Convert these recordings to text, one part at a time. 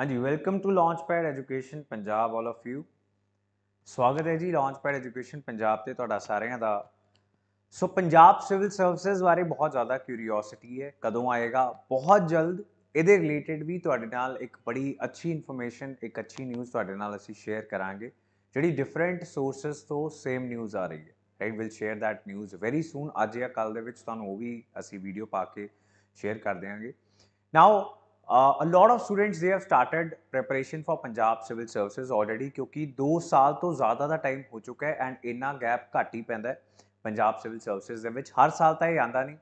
ਹਾਂਜੀ welcome to Launchpad education Punjab all of you ਸਵਾਗਤ ਹੈ ਜੀ ਲਾਂਚਪੈਡ ਐਜੂਕੇਸ਼ਨ ਪੰਜਾਬ ਤੇ ਤੁਹਾਡਾ ਸਾਰਿਆਂ ਦਾ ਸੋ ਪੰਜਾਬ ਸਿਵਲ ਸਰਵਿਸਿਜ਼ ਬਾਰੇ ਬਹੁਤ ਜ਼ਿਆਦਾ ਕਿਉਰੀਓਸਿਟੀ ਹੈ ਕਦੋਂ ਆਏਗਾ ਬਹੁਤ ਜਲਦ ਇਹਦੇ ਰਿਲੇਟਡ ਵੀ ਤੁਹਾਡੇ ਨਾਲ ਇੱਕ ਬੜੀ ਅੱਛੀ ਇਨਫੋਰਮੇਸ਼ਨ ਇੱਕ ਅੱਛੀ ਨਿਊਜ਼ ਤੁਹਾਡੇ ਨਾਲ ਅਸੀਂ ਸ਼ੇਅਰ ਕਰਾਂਗੇ ਜਿਹੜੀ ਡਿਫਰੈਂਟ ਸੋਰਸਸ ਤੋਂ ਸੇਮ ਨਿਊਜ਼ ਆ ਰਹੀ ਹੈ right will share that news very soon ਅੱਜ ਜਾਂ ਕੱਲ ਦੇ ਵਿੱਚ ਤੁਹਾਨੂੰ ਉਹ ਵੀ ਅਸੀਂ ਵੀਡੀਓ ਪਾ ਕੇ ਸ਼ੇਅਰ ਕਰ ਦੇਵਾਂਗੇ ਨਾਓ Uh, a lot of students they have started preparation for Punjab Civil Services already क्योंकि दो साल तो ज़्यादा का टाइम हो चुका है एंड इन्ना गैप ਘੱਟ ਹੀ ਪੈਂਦਾ ਪੰਜਾਬ ਸਿਵਲ ਸਰਵਿਸਿਜ਼ ਦੇ ਵਿੱਚ ਹਰ ਸਾਲ ਤਾਂ ਇਹ ਆਂਦਾ ਨਹੀਂ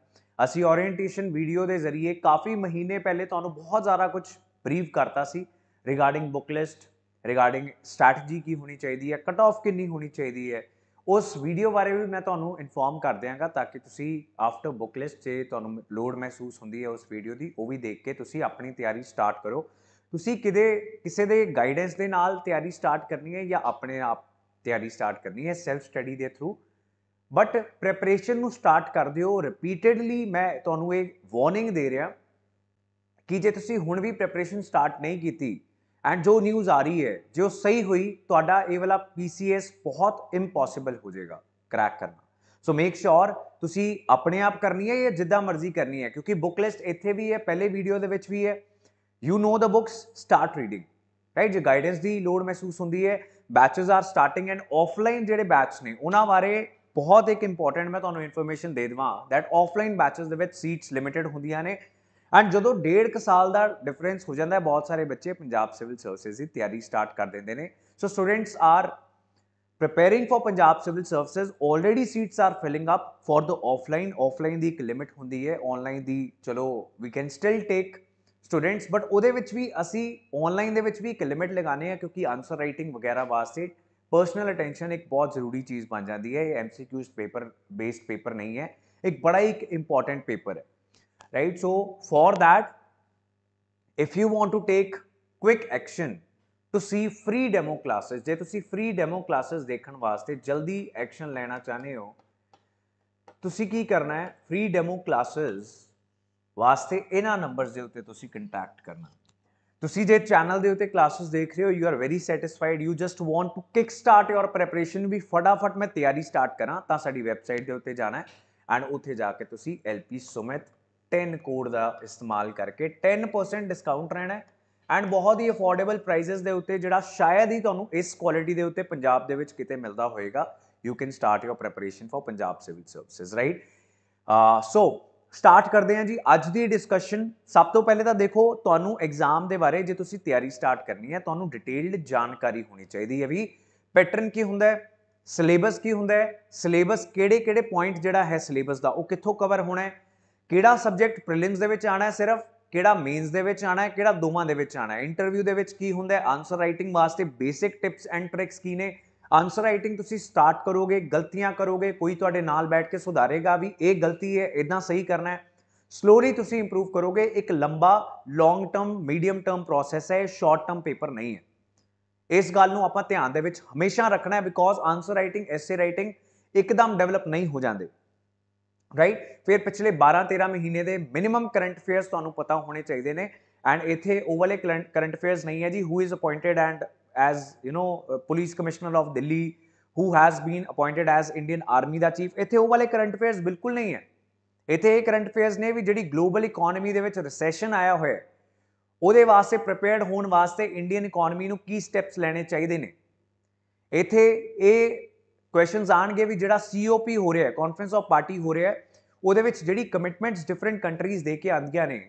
ਅਸੀਂ ਓਰੀਐਂਟੇਸ਼ਨ ਵੀਡੀਓ ਦੇ ਜ਼ਰੀਏ ਕਾਫੀ ਮਹੀਨੇ ਪਹਿਲੇ ਤੁਹਾਨੂੰ ਬਹੁਤ ਜ਼ਿਆਦਾ ਕੁਝ ਬਰੀਫ ਕਰਤਾ ਸੀ regarding book list regarding strategy ਕੀ ਹੋਣੀ ਚਾਹੀਦੀ ਹੈ ਕਟ ਆਫ ਕਿੰਨੀ ਹੋਣੀ ਚਾਹੀਦੀ ਹੈ ਉਸ ਵੀਡੀਓ ਬਾਰੇ ਵੀ ਮੈਂ ਤੁਹਾਨੂੰ ਇਨਫੋਰਮ ਕਰ ਦਿਆਂਗਾ ਤਾਂ ਕਿ ਤੁਸੀਂ ਆਫਟਰ ਬੁੱਕ ਲਿਸਟ 'ਚ ਤੁਹਾਨੂੰ ਲੋਡ ਮਹਿਸੂਸ ਹੁੰਦੀ ਹੈ ਉਸ ਵੀਡੀਓ ਦੀ ਉਹ ਵੀ ਦੇਖ ਕੇ ਤੁਸੀਂ ਆਪਣੀ ਤਿਆਰੀ ਸਟਾਰਟ ਕਰੋ ਤੁਸੀਂ ਕਿਦੇ ਕਿਸੇ ਦੇ ਗਾਈਡੈਂਸ ਦੇ ਨਾਲ ਤਿਆਰੀ ਸਟਾਰਟ ਕਰਨੀ ਹੈ ਜਾਂ ਆਪਣੇ ਆਪ ਤਿਆਰੀ ਸਟਾਰਟ ਕਰਨੀ ਹੈ ਸੈਲਫ ਸਟੱਡੀ ਦੇ ਥਰੂ ਬਟ ਪ੍ਰੈਪਰੇਸ਼ਨ ਨੂੰ ਸਟਾਰਟ ਕਰ ਦਿਓ ਰਿਪੀਟਿਡਲੀ ਮੈਂ ਤੁਹਾਨੂੰ ਇਹ ਵਾਰਨਿੰਗ ਦੇ ਰਿਹਾ ਕਿ ਜੇ ਤੁਸੀਂ ਹੁਣ ਵੀ ਪ੍ਰੈਪਰੇਸ਼ਨ ਸਟਾਰਟ ਨਹੀਂ ਕੀਤੀ ਐਂਡ ਜੋ ਨਿਊਜ਼ ਆ ਰਹੀ ਹੈ ਜੇ ਉਹ ਸਹੀ ਹੋਈ ਤੁਹਾਡਾ ਇਹ ਵਾਲਾ ਪੀਸੀਐਸ ਬਹੁਤ ਇੰਪੋਸੀਬਲ ਹੋ ਜਾਏਗਾ ਕ੍ਰੈਕ ਕਰਨਾ ਸੋ ਮੇਕ ਸ਼ੋਰ ਤੁਸੀਂ ਆਪਣੇ ਆਪ ਕਰਨੀ ਹੈ ਜਾਂ ਜਿੱਦਾਂ ਮਰਜ਼ੀ ਕਰਨੀ ਹੈ ਕਿਉਂਕਿ ਬੁੱਕ ਲਿਸਟ ਇੱਥੇ ਵੀ ਹੈ ਪਹਿਲੇ ਵੀਡੀਓ ਦੇ ਵਿੱਚ ਵੀ ਹੈ you نو the books start reading right ਜੇ ਗਾਈਡੈਂਸ ਦੀ ਲੋੜ ਮਹਿਸੂਸ ਹੁੰਦੀ ਹੈ batches are starting and offline ਜਿਹੜੇ ਬੈਚ ਨੇ ਉਹਨਾਂ ਬਾਰੇ ਬਹੁਤ ਇੱਕ ਇੰਪੋਰਟੈਂਟ ਮੈਂ ਤੁਹਾਨੂੰ ਇਨਫੋਰਮੇਸ਼ਨ ਦੇ ਦਵਾਂ ਥੈਟ ਆਫਲਾਈਨ ਬੈਚਸ ਦੇ ਵਿੱਚ ਸੀਟਸ ਲਿਮਿਟਿਡ ਹੁੰਦੀਆਂ ਨੇ ਐਂਡ ਜਦੋਂ 1.5 ਸਾਲ ਦਾ ਡਿਫਰੈਂਸ ਹੋ ਜਾਂਦਾ ਹੈ ਬਹੁਤ ਸਾਰੇ ਬੱਚੇ ਪੰਜਾਬ ਸਿਵਲ ਸਰਵਿਸਿਜ਼ ਦੀ ਤਿਆਰੀ ਸਟਾਰਟ ਕਰ ਦਿੰਦੇ ਨੇ so students are preparing for punjab civil services already seats are filling up for the offline offline ਦੀ ਇੱਕ ਲਿਮਿਟ ਹੁੰਦੀ ਹੈ online ਦੀ ਚਲੋ we can still take students but ਉਹਦੇ ਵਿੱਚ ਵੀ ਅਸੀਂ online ਦੇ ਵਿੱਚ ਵੀ ਇੱਕ ਲਿਮਿਟ ਲਗਾਣੇ ਆ ਕਿਉਂਕਿ ਆਨਸਰ ਰਾਈਟਿੰਗ ਵਗੈਰਾ ਵਾਸਤੇ ਪਰਸਨਲ ਅਟੈਂਸ਼ਨ ਇੱਕ ਬਹੁਤ ਜ਼ਰੂਰੀ ਚੀਜ਼ ਬਣ ਜਾਂਦੀ ਹੈ ਇਹ MCQs ਪੇਪਰ ਬੇਸਡ ਪੇਪਰ ਨਹੀਂ ਹੈ ਇੱਕ ਬੜਾ ਹੀ ਇੱਕ ਇੰਪੋਰਟੈਂਟ ਪੇਪਰ ਹੈ right so for that if you want to take quick action to see free demo classes ਜੇ ਤੁਸੀਂ free demo classes ਦੇਖਣ ਵਾਸਤੇ ਜਲਦੀ ਐਕਸ਼ਨ ਲੈਣਾ ਚਾਹੁੰਦੇ ਹੋ ਤੁਸੀਂ ਕੀ ਕਰਨਾ ਹੈ free demo classes ਵਾਸਤੇ ਇਹਨਾਂ ਨੰਬਰਸ ਦੇ ਉੱਤੇ ਤੁਸੀਂ ਕੰਟੈਕਟ ਕਰਨਾ ਤੁਸੀਂ ਜੇ ਚੈਨਲ ਦੇ ਉੱਤੇ ਕਲਾਸਸ ਦੇਖ ਰਹੇ ਹੋ you are very satisfied you just want to kick start your preparation ਵੀ ਫਟਾਫਟ ਮੈਂ ਤਿਆਰੀ ਸਟਾਰਟ ਕਰਾਂ ਤਾਂ ਸਾਡੀ ਵੈਬਸਾਈਟ ਦੇ ਉੱਤੇ ਜਾਣਾ ਹੈ ਐਂਡ ਉੱਥੇ ਜਾ ਕੇ ਤੁਸੀਂ ਐਲਪੀ ਸੁਮਿਤ 10 ਕੋਡ ਦਾ ਇਸਤੇਮਾਲ ਕਰਕੇ 10% ਡਿਸਕਾਊਂਟ ਰਹਿਣਾ ਹੈ ਐਂਡ ਬਹੁਤ ਹੀ ਅਫੋਰਡੇਬਲ ਪ੍ਰਾਈਸਸ ਦੇ ਉੱਤੇ ਜਿਹੜਾ ਸ਼ਾਇਦ ਹੀ ਤੁਹਾਨੂੰ ਇਸ ਕੁਆਲਿਟੀ ਦੇ ਉੱਤੇ ਪੰਜਾਬ ਦੇ ਵਿੱਚ ਕਿਤੇ ਮਿਲਦਾ ਹੋਵੇਗਾ you can start your preparation for Punjab civil services right so start ਕਰਦੇ ਹਾਂ ਜੀ ਅੱਜ ਦੀ ਡਿਸਕਸ਼ਨ ਸਭ ਤੋਂ ਪਹਿਲੇ ਤਾਂ ਦੇਖੋ ਤੁਹਾਨੂੰ ਐਗਜ਼ਾਮ ਦੇ ਬਾਰੇ ਜੇ ਤੁਸੀਂ ਤਿਆਰੀ ਸਟਾਰਟ ਕਰਨੀ ਹੈ ਤੁਹਾਨੂੰ ਡਿਟੇਲਡ ਜਾਣਕਾਰੀ ਹੋਣੀ ਚਾਹੀਦੀ ਹੈ ਵੀ ਪੈਟਰਨ ਕੀ ਹੁੰਦਾ ਹੈ ਸਿਲੇਬਸ ਕੀ ਹੁੰਦਾ ਹੈ ਸਿਲੇਬਸ ਕਿਹੜੇ-ਕਿਹੜੇ ਪੁਆਇੰਟ ਜਿਹੜਾ ਹੈ ਸਿਲੇਬਸ ਦਾ ਉਹ ਕਿੱਥੋਂ ਕਵਰ ਹੋਣਾ ਹੈ ਕਿਹੜਾ ਸਬਜੈਕਟ ਪ੍ਰੀਲਿਮਸ ਦੇ ਵਿੱਚ ਆਣਾ ਹੈ ਸਿਰਫ ਕਿਹੜਾ ਮੇਨਸ ਦੇ ਵਿੱਚ ਆਣਾ ਹੈ ਕਿਹੜਾ ਦੋਵਾਂ ਦੇ ਵਿੱਚ ਆਣਾ ਹੈ ਇੰਟਰਵਿਊ ਦੇ ਵਿੱਚ ਕੀ ਹੁੰਦਾ ਹੈ ਆਨਸਰ ਰਾਈਟਿੰਗ ਵਾਸਤੇ ਬੇਸਿਕ ਟਿਪਸ ਐਂਡ ਟ੍ਰਿਕਸ ਕੀ ਨੇ ਆਨਸਰ ਰਾਈਟਿੰਗ ਤੁਸੀਂ ਸਟਾਰਟ ਕਰੋਗੇ ਗਲਤੀਆਂ ਕਰੋਗੇ ਕੋਈ ਤੁਹਾਡੇ ਨਾਲ ਬੈਠ ਕੇ ਸੁਧਾਰੇਗਾ ਵੀ ਇਹ ਗਲਤੀ ਹੈ ਇਦਾਂ ਸਹੀ ਕਰਨਾ ਹੈ ਸਲੋਲੀ ਤੁਸੀਂ ਇੰਪਰੂਵ ਕਰੋਗੇ ਇੱਕ ਲੰਬਾ long term medium term process ਹੈ ਸ਼ਾਰਟ ਟਰਮ ਪੇਪਰ ਨਹੀਂ ਹੈ ਇਸ ਗੱਲ ਨੂੰ ਆਪਾਂ ਧਿਆਨ ਦੇ ਵਿੱਚ ਹਮੇਸ਼ਾ ਰੱਖਣਾ ਹੈ because answer writing essay writing ਇੱਕਦਮ ਡਿਵੈਲਪ ਨਹੀਂ ਹੋ ਜਾਂਦੇ ਰਾਈਟ ਫਿਰ ਪਿਛਲੇ 12-13 ਮਹੀਨੇ ਦੇ ਮਿਨੀਮਮ ਕਰੰਟ ਅਫੇਅਰਸ ਤੁਹਾਨੂੰ ਪਤਾ ਹੋਣੇ ਚਾਹੀਦੇ ਨੇ ਐਂਡ ਇਥੇ ਉਹ ਵਾਲੇ ਕਰੰਟ ਅਫੇਅਰਸ ਨਹੀਂ ਹੈ ਜੀ who is appointed and as you نو police commissioner of Delhi who has been appointed as Indian army ਦਾ ਚੀਫ ਇਥੇ ਉਹ ਵਾਲੇ ਕਰੰਟ ਅਫੇਅਰਸ ਬਿਲਕੁਲ ਨਹੀਂ ਹੈ ਇਥੇ ਇਹ ਕਰੰਟ ਅਫੇਅਰਸ ਨੇ ਵੀ ਜਿਹੜੀ ਗਲੋਬਲ ਇਕਨੋਮੀ ਦੇ ਵਿੱਚ ਰੈਸੈਸ਼ਨ ਆਇਆ ਹੋਇਆ ਉਹਦੇ ਵਾਸਤੇ ਪ੍ਰਿਪੇਅਰਡ ਹੋਣ ਵਾਸਤੇ ਇੰਡੀਅਨ ਇਕਨੋਮੀ ਨੂੰ ਕੀ ਸਟੈਪਸ ਲੈਣੇ ਚਾਹੀਦੇ ਨੇ ਇਥੇ ਇਹ ਕੁਐਸਚਨਸ ਆਣਗੇ ਵੀ ਜਿਹੜਾ ਸੀਓਪੀ ਹੋ ਰਿਹਾ ਹੈ ਕਾਨਫਰੰਸ ਆਫ ਪਾਰਟੀ ਹੋ ਰਿਹਾ ਹੈ ਉਹਦੇ ਵਿੱਚ ਜਿਹੜੀ ਕਮਿਟਮੈਂਟਸ ਡਿਫਰੈਂਟ ਕੰਟਰੀਜ਼ ਦੇ ਕੇ ਆਂਦੀਆਂ ਨੇ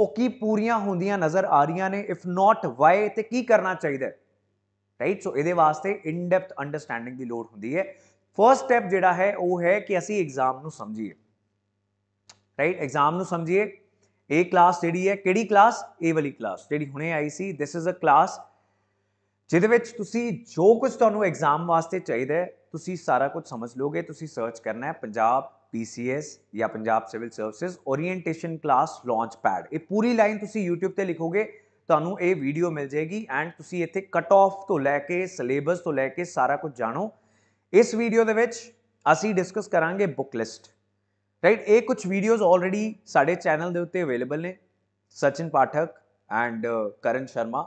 ਉਹ ਕੀ ਪੂਰੀਆਂ ਹੁੰਦੀਆਂ ਨਜ਼ਰ ਆ ਰਹੀਆਂ ਨੇ ਇਫ ਨਾਟ ਵਾਈ ਤੇ ਕੀ ਕਰਨਾ ਚਾਹੀਦਾ ਹੈ ਰਾਈਟ ਸੋ ਇਹਦੇ ਵਾਸਤੇ ਇਨ ਡੈਪਥ ਅੰਡਰਸਟੈਂਡਿੰਗ ਦੀ ਲੋੜ ਹੁੰਦੀ ਹੈ ਫਰਸਟ ਸਟੈਪ ਜਿਹੜਾ ਹੈ ਉਹ ਹੈ ਕਿ ਅਸੀਂ ਐਗਜ਼ਾਮ ਨੂੰ ਸਮਝੀਏ ਰਾਈਟ ਐਗਜ਼ਾਮ ਨੂੰ ਸਮਝੀਏ ਇਹ ਕਲਾਸ ਜਿਹੜੀ ਹੈ ਕਿਹੜੀ ਕਲਾਸ ਇਹ ਵਾਲੀ ਕਲਾਸ ਜਿਹੜੀ ਹੁਣੇ ਆਈ ਸੀ ਥਿਸ ਇਜ਼ ਅ ਕਲਾਸ ਜਿਹਦੇ ਵਿੱਚ ਤੁਸੀਂ ਜੋ ਕੁਝ ਤੁਹਾਨੂੰ ਐਗਜ਼ਾਮ ਵਾਸਤੇ ਚਾਹੀਦਾ ਹੈ ਤੁਸੀਂ ਸਾਰਾ ਕੁਝ ਸਮਝ ਲੋਗੇ ਤੁਸੀਂ ਸਰਚ ਕਰਨਾ ਹੈ ਪੰਜਾਬ PCS ਜਾਂ Punjab civil services orientation class Launchpad ਇਹ ਪੂਰੀ ਲਾਈਨ ਤੁਸੀਂ YouTube ਤੇ ਲਿਖੋਗੇ ਤੁਹਾਨੂੰ ਇਹ ਵੀਡੀਓ ਮਿਲ ਜਾਏਗੀ ਐਂਡ ਤੁਸੀਂ ਇੱਥੇ ਕਟ ਆਫ ਤੋਂ ਲੈ ਕੇ ਸਿਲੇਬਸ ਤੋਂ ਲੈ ਕੇ ਸਾਰਾ ਕੁਝ ਜਾਣੋ ਇਸ ਵੀਡੀਓ ਦੇ ਵਿੱਚ ਅਸੀਂ ਡਿਸਕਸ ਕਰਾਂਗੇ ਬੁੱਕ ਲਿਸਟ ਰਾਈਟ ਇਹ ਕੁਝ ਵੀਡੀਓਜ਼ ਆਲਰੇਡੀ ਸਾਡੇ ਚੈਨਲ ਦੇ ਉੱਤੇ ਅਵੇਲੇਬਲ ਨੇ ਸਚਿਨ ਪਾਠਕ ਐਂਡ ਕਰਨ ਸ਼ਰਮਾ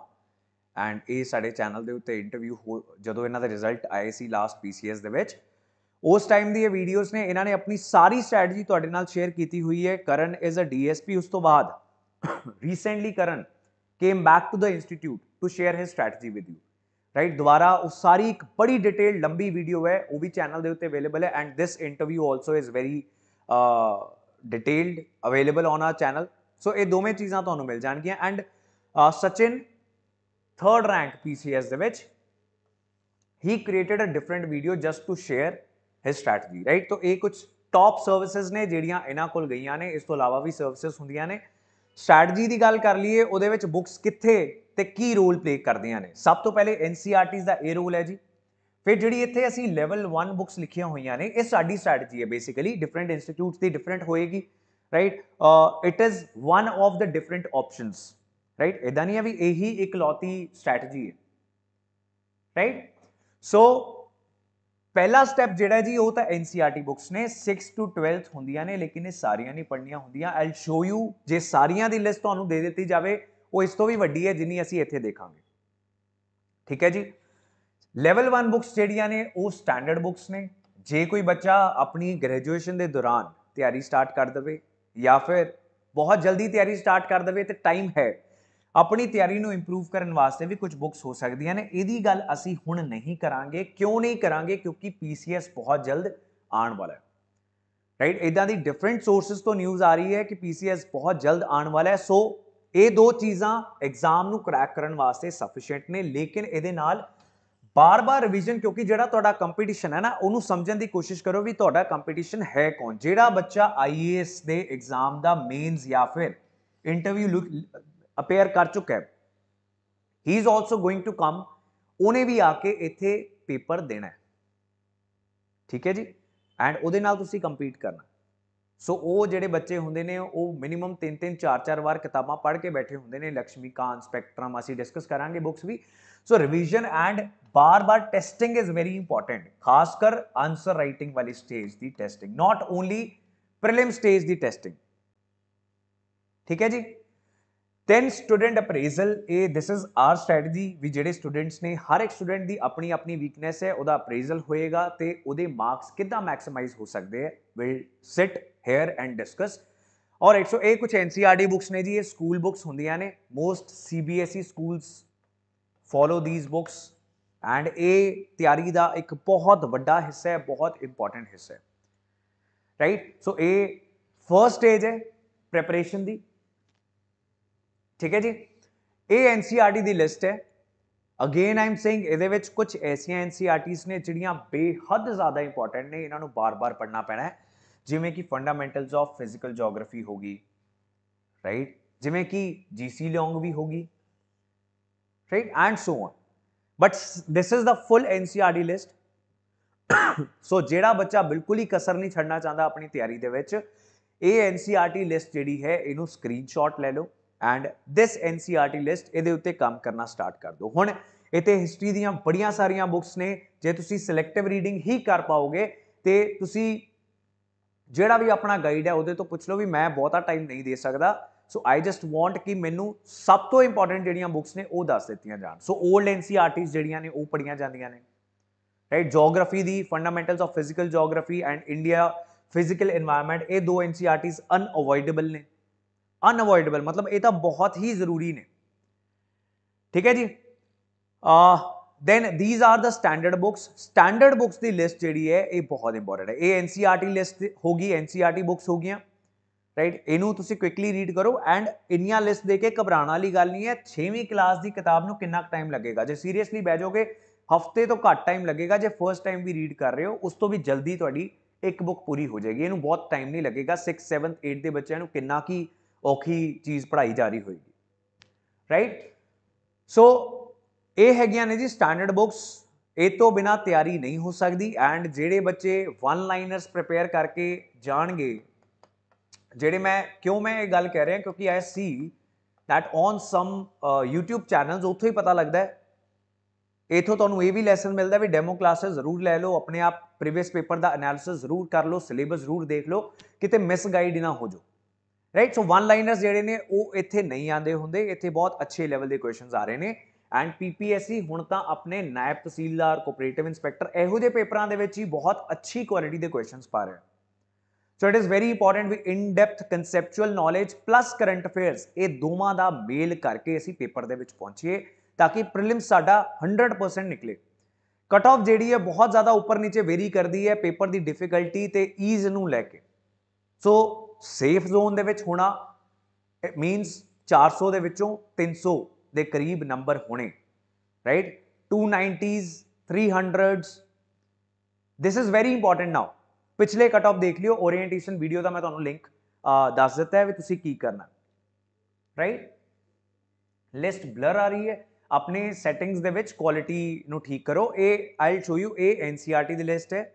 ਐਂਡ ਇਹ ਸਾਡੇ ਚੈਨਲ ਦੇ ਉੱਤੇ ਇੰਟਰਵਿਊ ਜਦੋਂ ਇਹਨਾਂ ਦਾ ਰਿਜ਼ਲਟ ਆਏ ਸੀ ਲਾਸਟ ਪੀਸੀਐਸ ਦੇ ਵਿੱਚ ਉਸ ਟਾਈਮ ਦੀ ਇਹ ਵੀਡੀਓਜ਼ ਨੇ ਇਹਨਾਂ ਨੇ ਆਪਣੀ ਸਾਰੀ ਸਟ੍ਰੈਟਜੀ ਤੁਹਾਡੇ ਨਾਲ ਸ਼ੇਅਰ ਕੀਤੀ ਹੋਈ ਹੈ ਕਰਨ ਇਜ਼ ਅ ਡੀਐਸਪੀ ਉਸ ਤੋਂ ਬਾਅਦ recently Karan came back to the institute to share his strategy with you right ਦੁਬਾਰਾ ਉਹ ਸਾਰੀ ਇੱਕ ਬੜੀ ਡਿਟੇਲ ਲੰਬੀ ਵੀਡੀਓ ਹੈ ਉਹ ਵੀ ਚੈਨਲ ਦੇ ਉੱਤੇ ਅਵੇਲੇਬਲ ਹੈ and this interview also is very detailed available on our channel so ਇਹ ਦੋਵੇਂ ਚੀਜ਼ਾਂ ਤੁਹਾਨੂੰ ਮਿਲ ਜਾਣਗੀਆਂ ਐਂਡ ਸਚਿਨ third rank PCS ਦੇ ਵਿੱਚ he created a different video just to share his strategy right तो ये कुछ top services ਨੇ ਜਿਹੜੀਆਂ ਇਹਨਾਂ ਕੋਲ ਗਈਆਂ ਨੇ ਇਸ ਤੋਂ ਇਲਾਵਾ ਵੀ services ਹੁੰਦੀਆਂ ਨੇ ਸਟ੍ਰੈਟਜੀ ਦੀ ਗੱਲ ਕਰ ਲਈਏ ਉਹਦੇ ਵਿੱਚ ਬੁੱਕਸ ਕਿੱਥੇ ਤੇ ਕੀ ਰੋਲ ਪਲੇ ਕਰਦੀਆਂ ਨੇ ਸਭ ਤੋਂ ਪਹਿਲੇ NCRTs ਦਾ ਇਹ ਰੋਲ ਹੈ ਜੀ ਫਿਰ ਜਿਹੜੀ ਇੱਥੇ ਅਸੀਂ ਲੈਵਲ 1 ਬੁੱਕਸ ਲਿਖੀਆਂ ਹੋਈਆਂ ਨੇ ਇਹ ਸਾਡੀ ਸਟ੍ਰੈਟਜੀ ਹੈ ਬੇਸਿਕਲੀ ਡਿਫਰੈਂਟ ਇੰਸਟੀਚਿਊਟਸ ਦੀ ਡਿਫਰੈਂਟ ਹੋਏਗੀ right it is one of the different options right एदानिया भी यही इकलौती स्ट्रैटेजी है राइट सो ਪਹਿਲਾ ਸਟੈਪ ਜਿਹੜਾ ਜੀ ਉਹ ਤਾਂ NCRT ਬੁక్స్ ਨੇ 6 ਟੂ 12th ਹੁੰਦੀਆਂ ਨੇ ਲੇਕਿਨ ਇਹ ਸਾਰੀਆਂ ਨਹੀਂ ਪੜਨੀਆਂ ਹੁੰਦੀਆਂ ਆਈਲ ਸ਼ੋ ਯੂ ਜੇ ਸਾਰੀਆਂ ਦੀ ਲਿਸਟ ਤੁਹਾਨੂੰ ਦੇ ਦਿੱਤੀ ਜਾਵੇ ਉਹ ਇਸ ਤੋਂ ਵੀ ਵੱਡੀ ਹੈ ਜਿੰਨੀ ਅਸੀਂ ਇੱਥੇ ਦੇਖਾਂਗੇ ਠੀਕ ਹੈ ਜੀ ਲੈਵਲ 1 ਬੁక్స్ ਜਿਹੜੀਆਂ ਨੇ ਉਹ ਸਟੈਂਡਰਡ ਬੁక్స్ ਨੇ ਜੇ ਕੋਈ ਬੱਚਾ ਆਪਣੀ ਗ੍ਰੈਜੂਏਸ਼ਨ ਦੇ ਦੌਰਾਨ ਤਿਆਰੀ ਸਟਾਰਟ ਕਰ ਦਵੇ ਜਾਂ ਫਿਰ ਬਹੁਤ ਜਲਦੀ ਤਿਆਰੀ ਸਟਾਰਟ ਕਰ ਦਵੇ ਤੇ ਟਾਈਮ ਹੈ ਆਪਣੀ ਤਿਆਰੀ ਨੂੰ ਇੰਪਰੂਵ ਕਰਨ ਵਾਸਤੇ ਵੀ ਕੁਝ ਬੁੱਕਸ ਹੋ ਸਕਦੀਆਂ ਨੇ ਇਹਦੀ ਗੱਲ ਅਸੀਂ ਹੁਣ ਨਹੀਂ ਕਰਾਂਗੇ ਕਿਉਂ ਨਹੀਂ ਕਰਾਂਗੇ ਕਿਉਂਕਿ ਪੀਸੀਐਸ ਬਹੁਤ ਜਲਦ ਆਉਣ ਵਾਲਾ ਹੈ ਰਾਈਟ ਇਦਾਂ ਦੀ ਡਿਫਰੈਂਟ ਸੋਰਸਸ ਤੋਂ ਨਿਊਜ਼ ਆ ਰਹੀ ਹੈ ਕਿ ਪੀਸੀਐਸ ਬਹੁਤ ਜਲਦ ਆਉਣ ਵਾਲਾ ਹੈ ਸੋ ਇਹ ਦੋ ਚੀਜ਼ਾਂ ਐਗਜ਼ਾਮ ਨੂੰ ਕ੍ਰੈਕ ਕਰਨ ਵਾਸਤੇ ਸਫੀਸ਼ੀਐਂਟ ਨੇ ਲੇਕਿਨ ਇਹਦੇ ਨਾਲ ਬਾਰ-ਬਾਰ ਰਿਵੀਜ਼ਨ ਕਿਉਂਕਿ ਜਿਹੜਾ ਤੁਹਾਡਾ ਕੰਪੀਟੀਸ਼ਨ ਹੈ ਨਾ ਉਹਨੂੰ ਸਮਝਣ ਦੀ ਕੋਸ਼ਿਸ਼ ਕਰੋ ਵੀ ਤੁਹਾਡਾ ਕੰਪੀਟੀਸ਼ਨ ਹੈ ਕੌਣ ਜਿਹੜਾ ਬੱਚਾ ਆਈਏਐਸ ਦੇ ਐਗਜ਼ਾਮ ਦਾ ਮੇਨਸ ਜਾਂ ਫਿਰ ਇੰਟਰਵਿਊ अपेयर कर चुका है he is also going to come उन्हें भी आके इत पेपर देना है ठीक है जी एंड कंपीट करना सो so, वो जोड़े बच्चे होंगे ने मिनीम तीन तीन चार चार बार किताबा पढ़ के बैठे होंगे ने लक्ष्मीकांत स्पैक्ट्रम असं डिस्कस करा बुक्स भी सो रिविजन एंड बार बार टैसटिंग इज़ वेरी इंपॉर्टेंट खासकर आंसर राइटिंग वाली स्टेज की testing not only prelim stage की टैसटिंग ठीक है जी ਤਿੰਨ ਸਟੂਡੈਂਟ ਅਪਰੇਜ਼ਲ ਇਹ ਥਿਸ ਇਜ਼ ਆਰ ਸਟ੍ਰੈਟਜੀ ਵੀ ਜਿਹੜੇ ਸਟੂਡੈਂਟਸ ਨੇ ਹਰ ਇੱਕ ਸਟੂਡੈਂਟ ਦੀ ਆਪਣੀ ਆਪਣੀ ਵੀਕਨੈਸ ਹੈ ਉਹਦਾ ਅਪਰੇਜ਼ਲ ਹੋਏਗਾ ਤੇ ਉਹਦੇ ਮਾਰਕਸ ਕਿੱਦਾਂ ਮੈਕਸਿਮਾਈਜ਼ ਹੋ ਸਕਦੇ ਹੈ will sit here and discuss ਔਰ ਇਟਸ ਇਹ ਕੁਝ ਐਨਸੀਆਰਟੀ ਬੁక్స్ ਨੇ ਜੀ ਇਹ ਸਕੂਲ ਬੁక్స్ ਹੁੰਦੀਆਂ ਨੇ most CBSE schools follow these books and ਇਹ ਤਿਆਰੀ ਦਾ ਇੱਕ ਬਹੁਤ ਵੱਡਾ ਹਿੱਸਾ ਹੈ ਬਹੁਤ ਇੰਪੋਰਟੈਂਟ ਹਿੱਸਾ ਹੈ ਰਾਈਟ ਸੋ ਇਹ ਫਰਸਟ ਸਟੇਜ ਹੈ ਪ੍ਰੈਪਰੇਸ਼ਨ ਦੀ ਠੀਕ ਹੈ ਜੀ ਇਹ ਐਨਸੀਆਰਟੀ ਦੀ ਲਿਸਟ ਹੈ ਅਗੇਨ ਆਮ ਸੇਇੰਗ ਇਹਦੇ ਵਿੱਚ ਕੁਝ ਐਸੀਆਂ ਐਨਸੀਆਰਟੀਸ ਨੇ ਜਿਹੜੀਆਂ ਬੇਹੱਦ ਜ਼ਿਆਦਾ ਇੰਪੋਰਟੈਂਟ ਨੇ ਇਹਨਾਂ ਨੂੰ ਬਾਰ-ਬਾਰ ਪੜ੍ਹਨਾ ਪੈਣਾ ਹੈ ਜਿਵੇਂ ਕਿ ਫੰਡਾਮੈਂਟਲਸ ਆਫ ਫਿਜ਼ੀਕਲ ਜੀਓਗ੍ਰਾਫੀ ਹੋਗੀ ਰਾਈਟ ਜਿਵੇਂ ਕਿ ਜੀਸੀ ਲੌਂਗ ਵੀ ਹੋਗੀ right and so on but this is the full NCERT list so ਜਿਹੜਾ ਬੱਚਾ ਬਿਲਕੁਲ ਹੀ ਕਸਰ ਨਹੀਂ ਛੱਡਣਾ ਚਾਹੁੰਦਾ ਆਪਣੀ ਤਿਆਰੀ ਦੇ ਵਿੱਚ ਇਹ ਐਨਸੀਆਰਟੀ ਲਿਸਟ ਜਿਹੜੀ ਹੈ ਇਹਨੂੰ ਸਕਰੀਨਸ਼ਾਟ ਲੈ ਲਓ ਐਂਡ ਥਿਸ ਐਨਸੀਆਰਟੀ ਲਿਸਟ ਇਹਦੇ ਉੱਤੇ ਕੰਮ ਕਰਨਾ ਸਟਾਰਟ ਕਰ ਦਿਓ ਹੁਣ ਇਤੇ ਹਿਸਟਰੀ ਦੀਆਂ ਬੜੀਆਂ ਸਾਰੀਆਂ ਬੁੱਕਸ ਨੇ ਜੇ ਤੁਸੀਂ ਸਿਲੈਕਟਿਵ ਰੀਡਿੰਗ ਹੀ ਕਰ ਪਾਓਗੇ ਤੇ ਤੁਸੀਂ ਜਿਹੜਾ ਵੀ ਆਪਣਾ ਗਾਈਡ ਹੈ ਉਹਦੇ ਤੋਂ ਪੁੱਛ ਲਓ ਵੀ ਮੈਂ ਬਹੁਤਾ ਟਾਈਮ ਨਹੀਂ ਦੇ ਸਕਦਾ ਸੋ ਆਈ ਜਸਟ ਵਾਂਟ ਕਿ ਮੈਨੂੰ ਸਭ ਤੋਂ ਇੰਪੋਰਟੈਂਟ ਜਿਹੜੀਆਂ ਬੁੱਕਸ ਨੇ ਉਹ ਦੱਸ ਦਿੱਤੀਆਂ ਜਾਣ ਸੋ 올ਡ ਐਨਸੀਆਰਟੀਜ਼ ਜਿਹੜੀਆਂ ਨੇ ਉਹ ਪੜੀਆਂ ਜਾਂਦੀਆਂ ਨੇ ਰਾਈਟ ਜੀਓਗ੍ਰਾਫੀ ਦੀ fundamentals of physical geography and India physical environment ਇਹ ਦੋ ਐਨਸੀਆਰਟੀਜ਼ ਅਨਅਵੋਇਡੇਬਲ ਨੇ अनअवॉइडेबल मतलब ये तो बहुत ही जरूरी ने ठीक है जी then these are the standard books standard books की लिस्ट जी है ये बहुत इंपोर्टेंट है ये N C R T list होगी N C R T books हो गई राइट इनू तुम क्विकली रीड करो एंड इन लिस्ट देकर घबराने वाली गल नहीं है छेवीं क्लास की किताब में कि टाइम लगेगा जो सीरीयसली बह जाओगे हफ्ते तो घट टाइम लगेगा जो फर्स्ट टाइम भी रीड कर रहे हो उस तो भी जल्दी थोड़ी एक बुक पूरी हो जाएगी इनू बहुत टाइम नहीं लगेगा सिक्स सैवंथ एट के बच्चों को कि ਔਖੀ ਚੀਜ਼ ਪੜਾਈ ਜਾ ਰਹੀ ਹੋਏਗੀ ਰਾਈਟ ਸੋ ਇਹ ਹੈਗੀਆਂ ਨੇ ਜੀ ਸਟੈਂਡਰਡ ਬੁੱਕਸ ਇਹ ਤੋਂ ਬਿਨਾ ਤਿਆਰੀ ਨਹੀਂ ਹੋ ਸਕਦੀ ਐਂਡ ਜਿਹੜੇ ਬੱਚੇ ਵਨ ਲਾਈਨਰਸ ਪ੍ਰਿਪੇਅਰ ਕਰਕੇ ਜਾਣਗੇ ਜਿਹੜੇ ਮੈਂ ਕਿਉਂ ਮੈਂ ਇਹ ਗੱਲ ਕਹਿ ਰਿਹਾ ਕਿਉਂਕਿ I see that on some YouTube channels ਉੱਥੇ ਹੀ ਪਤਾ ਲੱਗਦਾ ਹੈ ਇਥੋਂ ਤੁਹਾਨੂੰ ਇਹ ਵੀ ਲੈਸਨ ਮਿਲਦਾ ਵੀ ਡੈਮੋ ਕਲਾਸਸ ਜ਼ਰੂਰ ਲੈ ਲਓ ਆਪਣੇ ਆਪ ਪ੍ਰੀਵੀਅਸ ਪੇਪਰ ਦਾ ਐਨਾਲਿਸਿਸ ਜ਼ਰੂਰ ਕਰ ਲਓ ਸਿਲੇਬਸ ਜ਼ਰੂਰ ਦੇਖ ਲਓ ਕਿਤੇ ਮਿਸ ਗਾਈਡ ਨਾ ਹੋ ਜਾਓ ਰਾਈਟ ਸੋ ਵਨ ਲਾਈਨਰਸ ਜਿਹੜੇ ਨੇ ਉਹ ਇੱਥੇ ਨਹੀਂ ਆਂਦੇ ਹੁੰਦੇ ਇੱਥੇ ਬਹੁਤ ਅੱਛੇ ਲੈਵਲ ਦੇ ਕੁਐਸਚਨਸ ਆ ਰਹੇ ਨੇ ਐਂਡ ਪੀਪੀਐਸਸੀ ਹੁਣ ਤਾਂ ਆਪਣੇ ਨਾਇਬ ਤਹਿਸੀਲਦਾਰ ਕੋਆਪਰੇਟਿਵ ਇਨਸਪੈਕਟਰ ਇਹੋ ਜਿਹੇ ਪੇਪਰਾਂ ਦੇ ਵਿੱਚ ਹੀ ਬਹੁਤ ਅੱਛੀ ਕੁਆਲਿਟੀ ਦੇ ਕੁਐਸਚਨਸ ਪਾ ਰਹੇ so it is very important ਵੀ in depth conceptual knowledge plus current affairs ਇਹ ਦੋਵਾਂ ਦਾ ਮੇਲ ਕਰਕੇ ਅਸੀਂ ਪੇਪਰ ਦੇ ਵਿੱਚ ਪਹੁੰਚੀਏ ਤਾਂ ਕਿ ਪ੍ਰੀਲਿਮ ਸਾਡਾ 100% ਨਿਕਲੇ ਕਟ ਆਫ ਜਿਹੜੀ ਹੈ ਬਹੁਤ ਜ਼ਿਆਦਾ ਉੱਪਰ ਨੀਚੇ ਵੇਰੀ ਕਰਦੀ ਹੈ ਪੇਪਰ ਦੀ ਡਿਫਿਕਲਟੀ ਤੇ ਈਜ਼ ਨੂੰ ਲੈ ਕੇ ਸੋ ਸੇਫ ਜ਼ੋਨ ਦੇ ਵਿੱਚ ਹੋਣਾ ਇਟ ਮੀਨਸ 400 ਦੇ ਵਿੱਚੋਂ 300 ਦੇ ਕਰੀਬ ਨੰਬਰ ਹੋਣੇ right 290s 300s this is very important now ਪਿਛਲੇ ਕਟ ਆਫ ਦੇਖ ਲਿਓ ਓਰੀਐਂਟੇਸ਼ਨ ਵੀਡੀਓ ਦਾ ਮੈਂ ਤੁਹਾਨੂੰ ਲਿੰਕ ਦੱਸ ਦਿੱਤਾ ਹੈ ਵੀ ਤੁਸੀਂ ਕੀ ਕਰਨਾ ਰਾਈਟ ਲਿਸਟ ਬਲਰ ਆ ਰਹੀ ਹੈ ਆਪਣੇ ਸੈਟਿੰਗਸ ਦੇ ਵਿੱਚ ਕੁਆਲਿਟੀ ਨੂੰ ਠੀਕ ਕਰੋ ਇਹ ਆਈਲ ਸ਼ੋ ਯੂ ਇਹ ਐਨਸੀਆਰਟੀ ਦੀ ਲਿਸਟ ਹੈ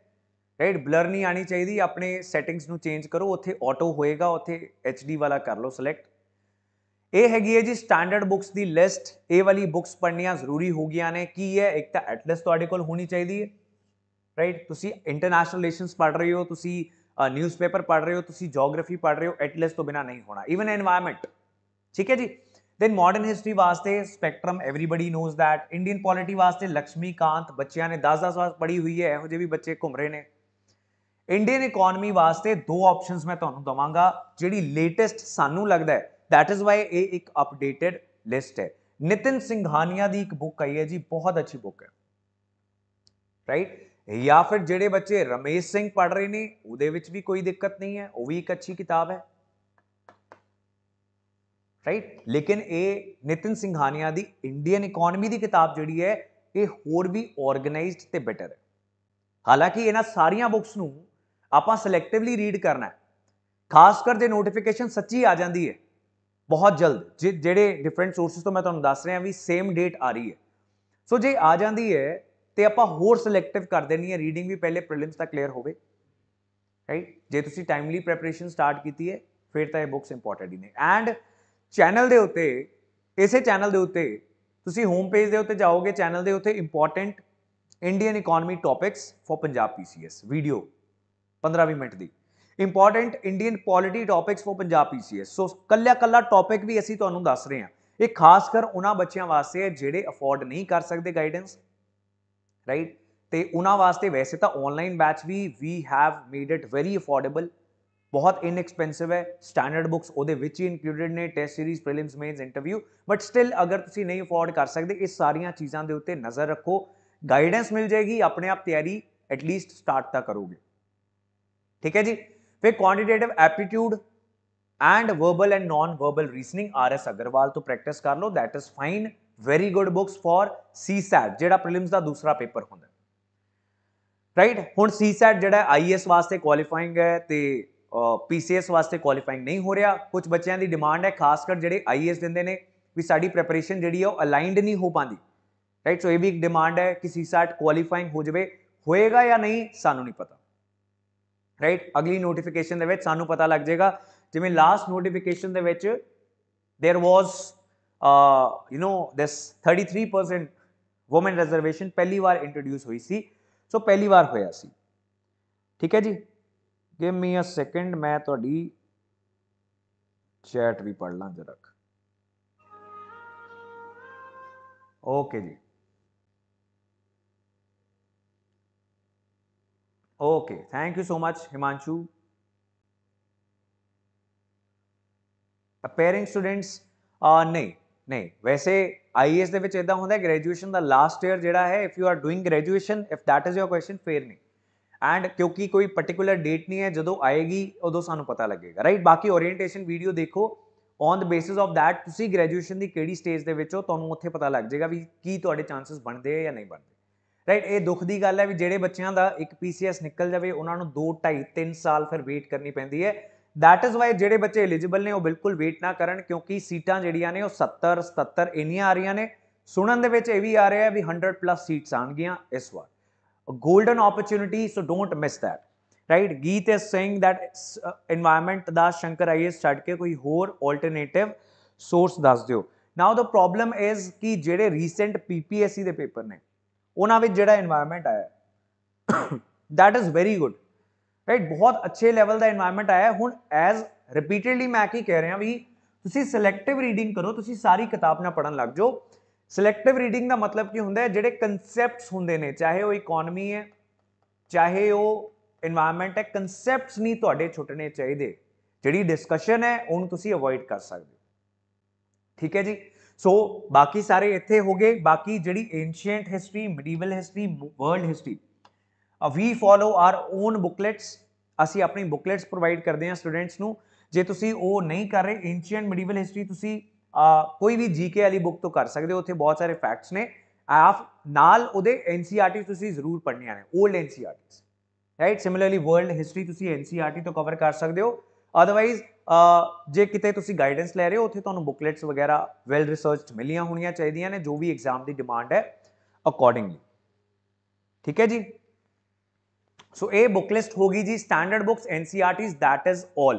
राइट ब्लर नहीं आनी चाहिए अपने सैटिंग्स चेंज करो उत्थे ऑटो होएगा उत्थे एच डी वाला कर लो सिलेक्ट यह हैगी है जी स्टैंडर्ड बुक्स की लिस्ट ए वाली बुक्स पढ़निया जरूरी हो गई ने की है एक तो एटलस तो होनी चाहिए राइट तुम इंटरनेशनल रिलेशन पढ़ रहे हो न्यूज़पेपर पढ़ रहे हो जोग्राफी पढ़ रहे हो एटलस तो बिना नहीं होना ईवन एनवायरमेंट ठीक है जी दैन मॉडर्न हिस्टरी वास्ते Spectrum everybody knows that Indian polity वास्ते लक्ष्मीकांत बच्चों ने दस दस बार पढ़ी हुई है यहोजे भी बच्चे घूम रहे हैं ਇੰਡੀਅਨ ਇਕਨੋਮੀ ਵਾਸਤੇ ਦੋ ਆਪਸ਼ਨਸ ਮੈਂ ਤੁਹਾਨੂੰ ਦਵਾਂਗਾ ਜਿਹੜੀ ਲੇਟੈਸਟ ਸਾਨੂੰ ਲੱਗਦਾ ਹੈ ਥੈਟ ਇਜ਼ ਵਾਈ ਇਹ ਇੱਕ ਅਪਡੇਟਡ ਲਿਸਟ ਹੈ ਨਿਤਿਨ ਸਿੰਘਾਨੀਆ ਦੀ ਇੱਕ ਬੁੱਕ ਆਈ ਹੈ ਜੀ ਬਹੁਤ ਅੱਛੀ ਬੁੱਕ ਹੈ ਰਾਈਟ ਜਾਂ ਫਿਰ ਜਿਹੜੇ ਬੱਚੇ ਰਮੇਸ਼ ਸਿੰਘ ਪੜ੍ਹ ਰਹੇ ਨੇ ਉਹਦੇ ਵਿੱਚ ਵੀ ਕੋਈ ਦਿੱਕਤ ਨਹੀਂ ਹੈ ਉਹ ਵੀ ਇੱਕ ਅੱਛੀ ਕਿਤਾਬ ਹੈ ਰਾਈਟ ਲੇਕਿਨ ਇਹ ਨਿਤਿਨ ਸਿੰਘਾਨੀਆ ਦੀ ਇੰਡੀਅਨ ਇਕਨੋਮੀ ਦੀ ਕਿਤਾਬ ਜਿਹੜੀ ਹੈ ਇਹ ਹੋਰ ਵੀ ਆਰਗੇਨਾਈਜ਼ਡ ਤੇ ਬੈਟਰ ਹੈ ਹਾਲਾਂਕਿ ਇਹਨਾਂ ਸਾਰੀਆਂ ਬੁੱਕਸ ਨੂੰ ਆਪਾਂ ਸਿਲੈਕਟਿਵਲੀ ਰੀਡ ਕਰਨਾ ਹੈ ਖਾਸ ਕਰ ਜੇ ਨੋਟੀਫਿਕੇਸ਼ਨ ਸੱਚੀ ਆ ਜਾਂਦੀ ਹੈ ਬਹੁਤ ਜਲਦ ਜਿਹੜੇ ਡਿਫਰੈਂਟ ਸੋਰਸਸ ਤੋਂ ਮੈਂ ਤੁਹਾਨੂੰ ਦੱਸ ਰਿਹਾ ਵੀ ਸੇਮ ਡੇਟ ਆ ਰਹੀ ਹੈ ਸੋ ਜੇ ਆ ਜਾਂਦੀ ਹੈ ਤੇ ਆਪਾਂ ਹੋਰ ਸਿਲੈਕਟਿਵ ਕਰ ਦੇਣੀ ਹੈ ਰੀਡਿੰਗ ਵੀ ਪਹਿਲੇ ਪ੍ਰੀਲਿਮਸ ਦਾ ਕਲੀਅਰ ਹੋਵੇ ਰਾਈਟ ਜੇ ਤੁਸੀਂ ਟਾਈਮਲੀ ਪ੍ਰੈਪਰੇਸ਼ਨ ਸਟਾਰਟ ਕੀਤੀ ਹੈ ਫਿਰ ਤਾਂ ਇਹ ਬੁੱਕਸ ਇੰਪੋਰਟੈਂਟ ਹੀ ਨੇ ਐਂਡ ਚੈਨਲ ਦੇ ਉੱਤੇ ਇਸੇ ਚੈਨਲ ਦੇ ਉੱਤੇ ਤੁਸੀਂ ਹੋਮ ਪੇਜ ਦੇ ਉੱਤੇ ਜਾਓਗੇ ਚੈਨਲ ਦੇ ਉੱਤੇ important Indian economy topics for Punjab PCS video पंद्रहवीं मिनट दी important Indian polity topics for Punjab PCS so ਕੱਲਾ ਕੱਲਾ ਟੌਪਿਕ ਵੀ ਅਸੀਂ ਤੁਹਾਨੂੰ ਦੱਸ ਰਹੇ ਹਾਂ ਇਹ ਖਾਸ ਕਰ ਉਹਨਾਂ ਬੱਚਿਆਂ ਵਾਸਤੇ ਹੈ ਜਿਹੜੇ ਅਫੋਰਡ ਨਹੀਂ ਕਰ ਸਕਦੇ ਗਾਈਡੈਂਸ ਰਾਈਟ ਤੇ ਉਹਨਾਂ ਵਾਸਤੇ ਵੈਸੇ ਤਾਂ ਆਨਲਾਈਨ ਬੈਚ ਵੀ we have made it very affordable ਬਹੁਤ ਇਨਐਕਸਪੈਂਸਿਵ ਹੈ ਸਟੈਂਡਰਡ ਬੁక్స్ ਉਹਦੇ ਵਿੱਚ ਹੀ ਇਨਕਲੂਡਡ ਨੇ test series prelims mains interview but still ਅਗਰ ਤੁਸੀਂ ਨਹੀਂ ਅਫੋਰਡ ਕਰ ਸਕਦੇ ਇਸ ਸਾਰੀਆਂ ਚੀਜ਼ਾਂ ਦੇ ਉੱਤੇ ਨਜ਼ਰ ਰੱਖੋ ਗਾਈਡੈਂਸ ਮਿਲ ਜਾਏਗੀ ਆਪਣੇ ਆਪ ਤਿਆਰੀ ਐਟਲੀਸਟ ਸਟਾਰਟ ਤਾਂ ਕਰੋਗੇ ਠੀਕ ਹੈ ਜੀ ਫਿਰ quantitative aptitude and verbal and non verbal reasoning R S Agarwal ਤੋਂ ਪ੍ਰੈਕਟਿਸ ਕਰ ਲਓ that is fine very good books for CSAT ਜਿਹੜਾ ਪ੍ਰੀਲਿਮਸ ਦਾ ਦੂਸਰਾ ਪੇਪਰ ਹੁੰਦਾ ਰਾਈਟ ਹੁਣ ਸੀਸੈਟ ਜਿਹੜਾ ਆਈਐਸ ਵਾਸਤੇ ਕੁਆਲੀਫਾਈਂਗ ਹੈ ਤੇ ਪੀਸੀਐਸ ਵਾਸਤੇ ਕੁਆਲੀਫਾਈਂਗ ਨਹੀਂ ਹੋ ਰਿਹਾ ਕੁਝ ਬੱਚਿਆਂ ਦੀ ਡਿਮਾਂਡ ਹੈ ਖਾਸ ਕਰ ਜਿਹੜੇ ਆਈਐਸ ਦਿੰਦੇ ਨੇ ਵੀ ਸਾਡੀ ਪ੍ਰੈਪਰੇਸ਼ਨ ਜਿਹੜੀ ਹੈ ਉਹ ਅਲਾਈਨਡ ਨਹੀਂ ਹੋ ਪਾਂਦੀ ਰਾਈਟ ਸੋ ਇਹ ਵੀ ਇੱਕ ਡਿਮਾਂਡ ਹੈ ਕਿ ਸੀਸੈਟ ਕੁਆਲੀਫਾਈਂਗ ਹੋ ਜਾਵੇ ਹੋਏਗਾ ਜਾਂ ਨਹੀਂ ਸਾਨੂੰ ਨਹੀਂ ਪਤਾ ਰਾਈਟ ਅਗਲੀ ਨੋਟੀਫਿਕੇਸ਼ਨ ਦੇ ਵਿੱਚ ਸਾਨੂੰ ਪਤਾ ਲੱਗ ਜਾਏਗਾ ਜਿਵੇਂ ਲਾਸਟ ਨੋਟੀਫਿਕੇਸ਼ਨ ਦੇ ਵਿੱਚ there was you نو this 33% women reservation ਪਹਿਲੀ ਵਾਰ ਇੰਟਰੋਡਿਊਸ ਹੋਈ ਸੀ ਸੋ ਪਹਿਲੀ ਵਾਰ ਹੋਇਆ ਸੀ ਠੀਕ ਹੈ ਜੀ ਗਿਵ ਮੀ ਅ ਸੈਕਿੰਡ ਮੈਂ ਤੁਹਾਡੀ ਚੈਟ ਵੀ ਪੜ ਲਾਂ ਜਰਾ ਓਕੇ ਜੀ okay thank you so much Himanshu पेरिंग स्टूडेंट्स नहीं नहीं वैसे आई एस इदा होंगे ग्रेजुएशन का लास्ट ईयर जो है if you are doing graduation if that is your question fair नहीं एंड क्योंकि कोई पर्टिकुलर डेट नहीं है जो आएगी उदो स पता लगेगा राइट बाकी ओरिएंटेशन भीडियो देखो on the basis of that तुम ग्रेजुएशन की कि स्टेज के पता लग जाएगा भी की थोड़े चांसिस बनते हैं या नहीं बनते ਰਾਈਟ ਇਹ ਦੁੱਖ ਦੀ ਗੱਲ ਹੈ ਵੀ ਜਿਹੜੇ ਬੱਚਿਆਂ ਦਾ ਇੱਕ ਪੀਸੀਐਸ ਨਿਕਲ ਜਾਵੇ ਉਹਨਾਂ ਨੂੰ 2 2.5 3 ਸਾਲ ਫਿਰ ਵੇਟ ਕਰਨੀ ਪੈਂਦੀ ਹੈ ਦੈਟ ਇਜ਼ ਵਾਈ ਜਿਹੜੇ ਬੱਚੇ ਐਲੀਜੀਬਲ ਨੇ ਉਹ ਬਿਲਕੁਲ ਵੇਟ ਨਾ ਕਰਨ ਕਿਉਂਕਿ ਸੀਟਾਂ ਜਿਹੜੀਆਂ ਨੇ ਉਹ 70 77 ਇੰਨੀਆਂ ਆ ਰਹੀਆਂ ਨੇ ਸੁਣਨ ਦੇ ਵਿੱਚ ਇਹ ਵੀ ਆ ਰਿਹਾ ਹੈ ਵੀ 100 ਪਲੱਸ ਸੀਟਸ ਆਣਗੀਆਂ ਇਸ ਵਾਰ golden opportunity so don't miss that right Geet is saying that environment ਦਾ ਸ਼ੰਕਰ ਆਈਐਸ ਛੱਡ ਕੇ ਕੋਈ ਹੋਰ ਆਲਟਰਨੇਟਿਵ ਸੋਰਸ ਦੱਸ ਦਿਓ ਨਾਓ ਦਾ ਪ੍ਰੋਬਲਮ ਇਜ਼ ਕਿ ਜਿਹੜੇ ਰੀਸੈਂਟ ਪੀਪੀਐਸਸੀ ਦੇ ਪੇਪਰ ਨੇ ਉਹਨਾਂ ਵਿੱਚ ਜਿਹੜਾ এনवायरमेंट ਆਇਆ that is very good right ਬਹੁਤ ਅੱਛੇ ਲੈਵਲ ਦਾ এনवायरमेंट ਆਇਆ ਹੁਣ ਐਜ਼ ਰਿਪੀਟਿਡਲੀ ਮੈਂ ਕੀ ਕਹਿ ਰਿਹਾ ਵੀ ਤੁਸੀਂ ਸਿਲੈਕਟਿਵ ਰੀਡਿੰਗ ਕਰੋ ਤੁਸੀਂ ਸਾਰੀ ਕਿਤਾਬ ਨਾ ਪੜਨ ਲੱਗ ਜਾਓ ਸਿਲੈਕਟਿਵ ਰੀਡਿੰਗ ਦਾ ਮਤਲਬ ਕੀ ਹੁੰਦਾ ਹੈ ਜਿਹੜੇ ਕਨਸੈਪਟਸ ਹੁੰਦੇ ਨੇ ਚਾਹੇ ਉਹ ਇਕਨੋਮੀ ਹੈ ਚਾਹੇ ਉਹ এনवायरमेंट ਹੈ ਕਨਸੈਪਟਸ ਨਹੀਂ ਤੁਹਾਡੇ ਛੁੱਟਣੇ ਚਾਹੀਦੇ ਜਿਹੜੀ ਡਿਸਕਸ਼ਨ ਹੈ ਉਹਨੂੰ ਤੁਸੀਂ ਅਵੋਇਡ ਕਰ ਸਕਦੇ ਠੀਕ ਹੈ ਜੀ ਸੋ ਬਾਕੀ ਸਾਰੇ ਇੱਥੇ ਹੋ ਗਏ ਬਾਕੀ ਜਿਹੜੀ ancient history medieval history world history we follow our own booklets ਅਸੀਂ ਆਪਣੀ ਬੁਕਲੇਟਸ ਪ੍ਰੋਵਾਈਡ ਕਰਦੇ ਹਾਂ ਸਟੂਡੈਂਟਸ ਨੂੰ ਜੇ ਤੁਸੀਂ ਉਹ ਨਹੀਂ ਕਰ ਰਹੇ ਐਂਸ਼ੀਐਂਟ ਮੈਡੀਵਲ ਹਿਸਟਰੀ ਤੁਸੀਂ ਕੋਈ ਵੀ ਜੀਕੇ ਵਾਲੀ ਬੁੱਕ ਤੋਂ ਕਰ ਸਕਦੇ ਹੋ ਉੱਥੇ ਬਹੁਤ ਸਾਰੇ ਫੈਕਟਸ ਨੇ ਆਫ ਨਾਲ ਉਹਦੇ ਐਨਸੀਆਰਟੀ e ਤੁਸੀਂ ਜ਼ਰੂਰ ਪੜ੍ਹਨੀਆਂ ਨੇ old NCERTs right similarly world history ਤੁਸੀਂ ਐਨਸੀਆਰਟੀ e ਤੋਂ ਕਵਰ ਕਰ ਸਕਦੇ ਹੋ ਅਦਰਵਾਈਜ਼ ਜੇ ਕਿਤੇ ਤੁਸੀਂ ਗਾਈਡੈਂਸ ਲੈ ਰਹੇ ਹੋ ਉੱਥੇ ਤੁਹਾਨੂੰ ਬੁਕਲੇਟਸ ਵਗੈਰਾ ਵੈਲ ਰਿਸਰਚਡ ਮਿਲੀਆਂ ਹੋਣੀਆਂ ਚਾਹੀਦੀਆਂ ਨੇ ਜੋ ਵੀ ਐਗਜ਼ਾਮ ਦੀ ਡਿਮਾਂਡ ਹੈ ਅਕੋਰਡਿੰਗਲੀ ਠੀਕ ਹੈ ਜੀ ਸੋ ਇਹ ਬੁੱਕ ਲਿਸਟ ਹੋਗੀ ਜੀ standard books NCERTs that is all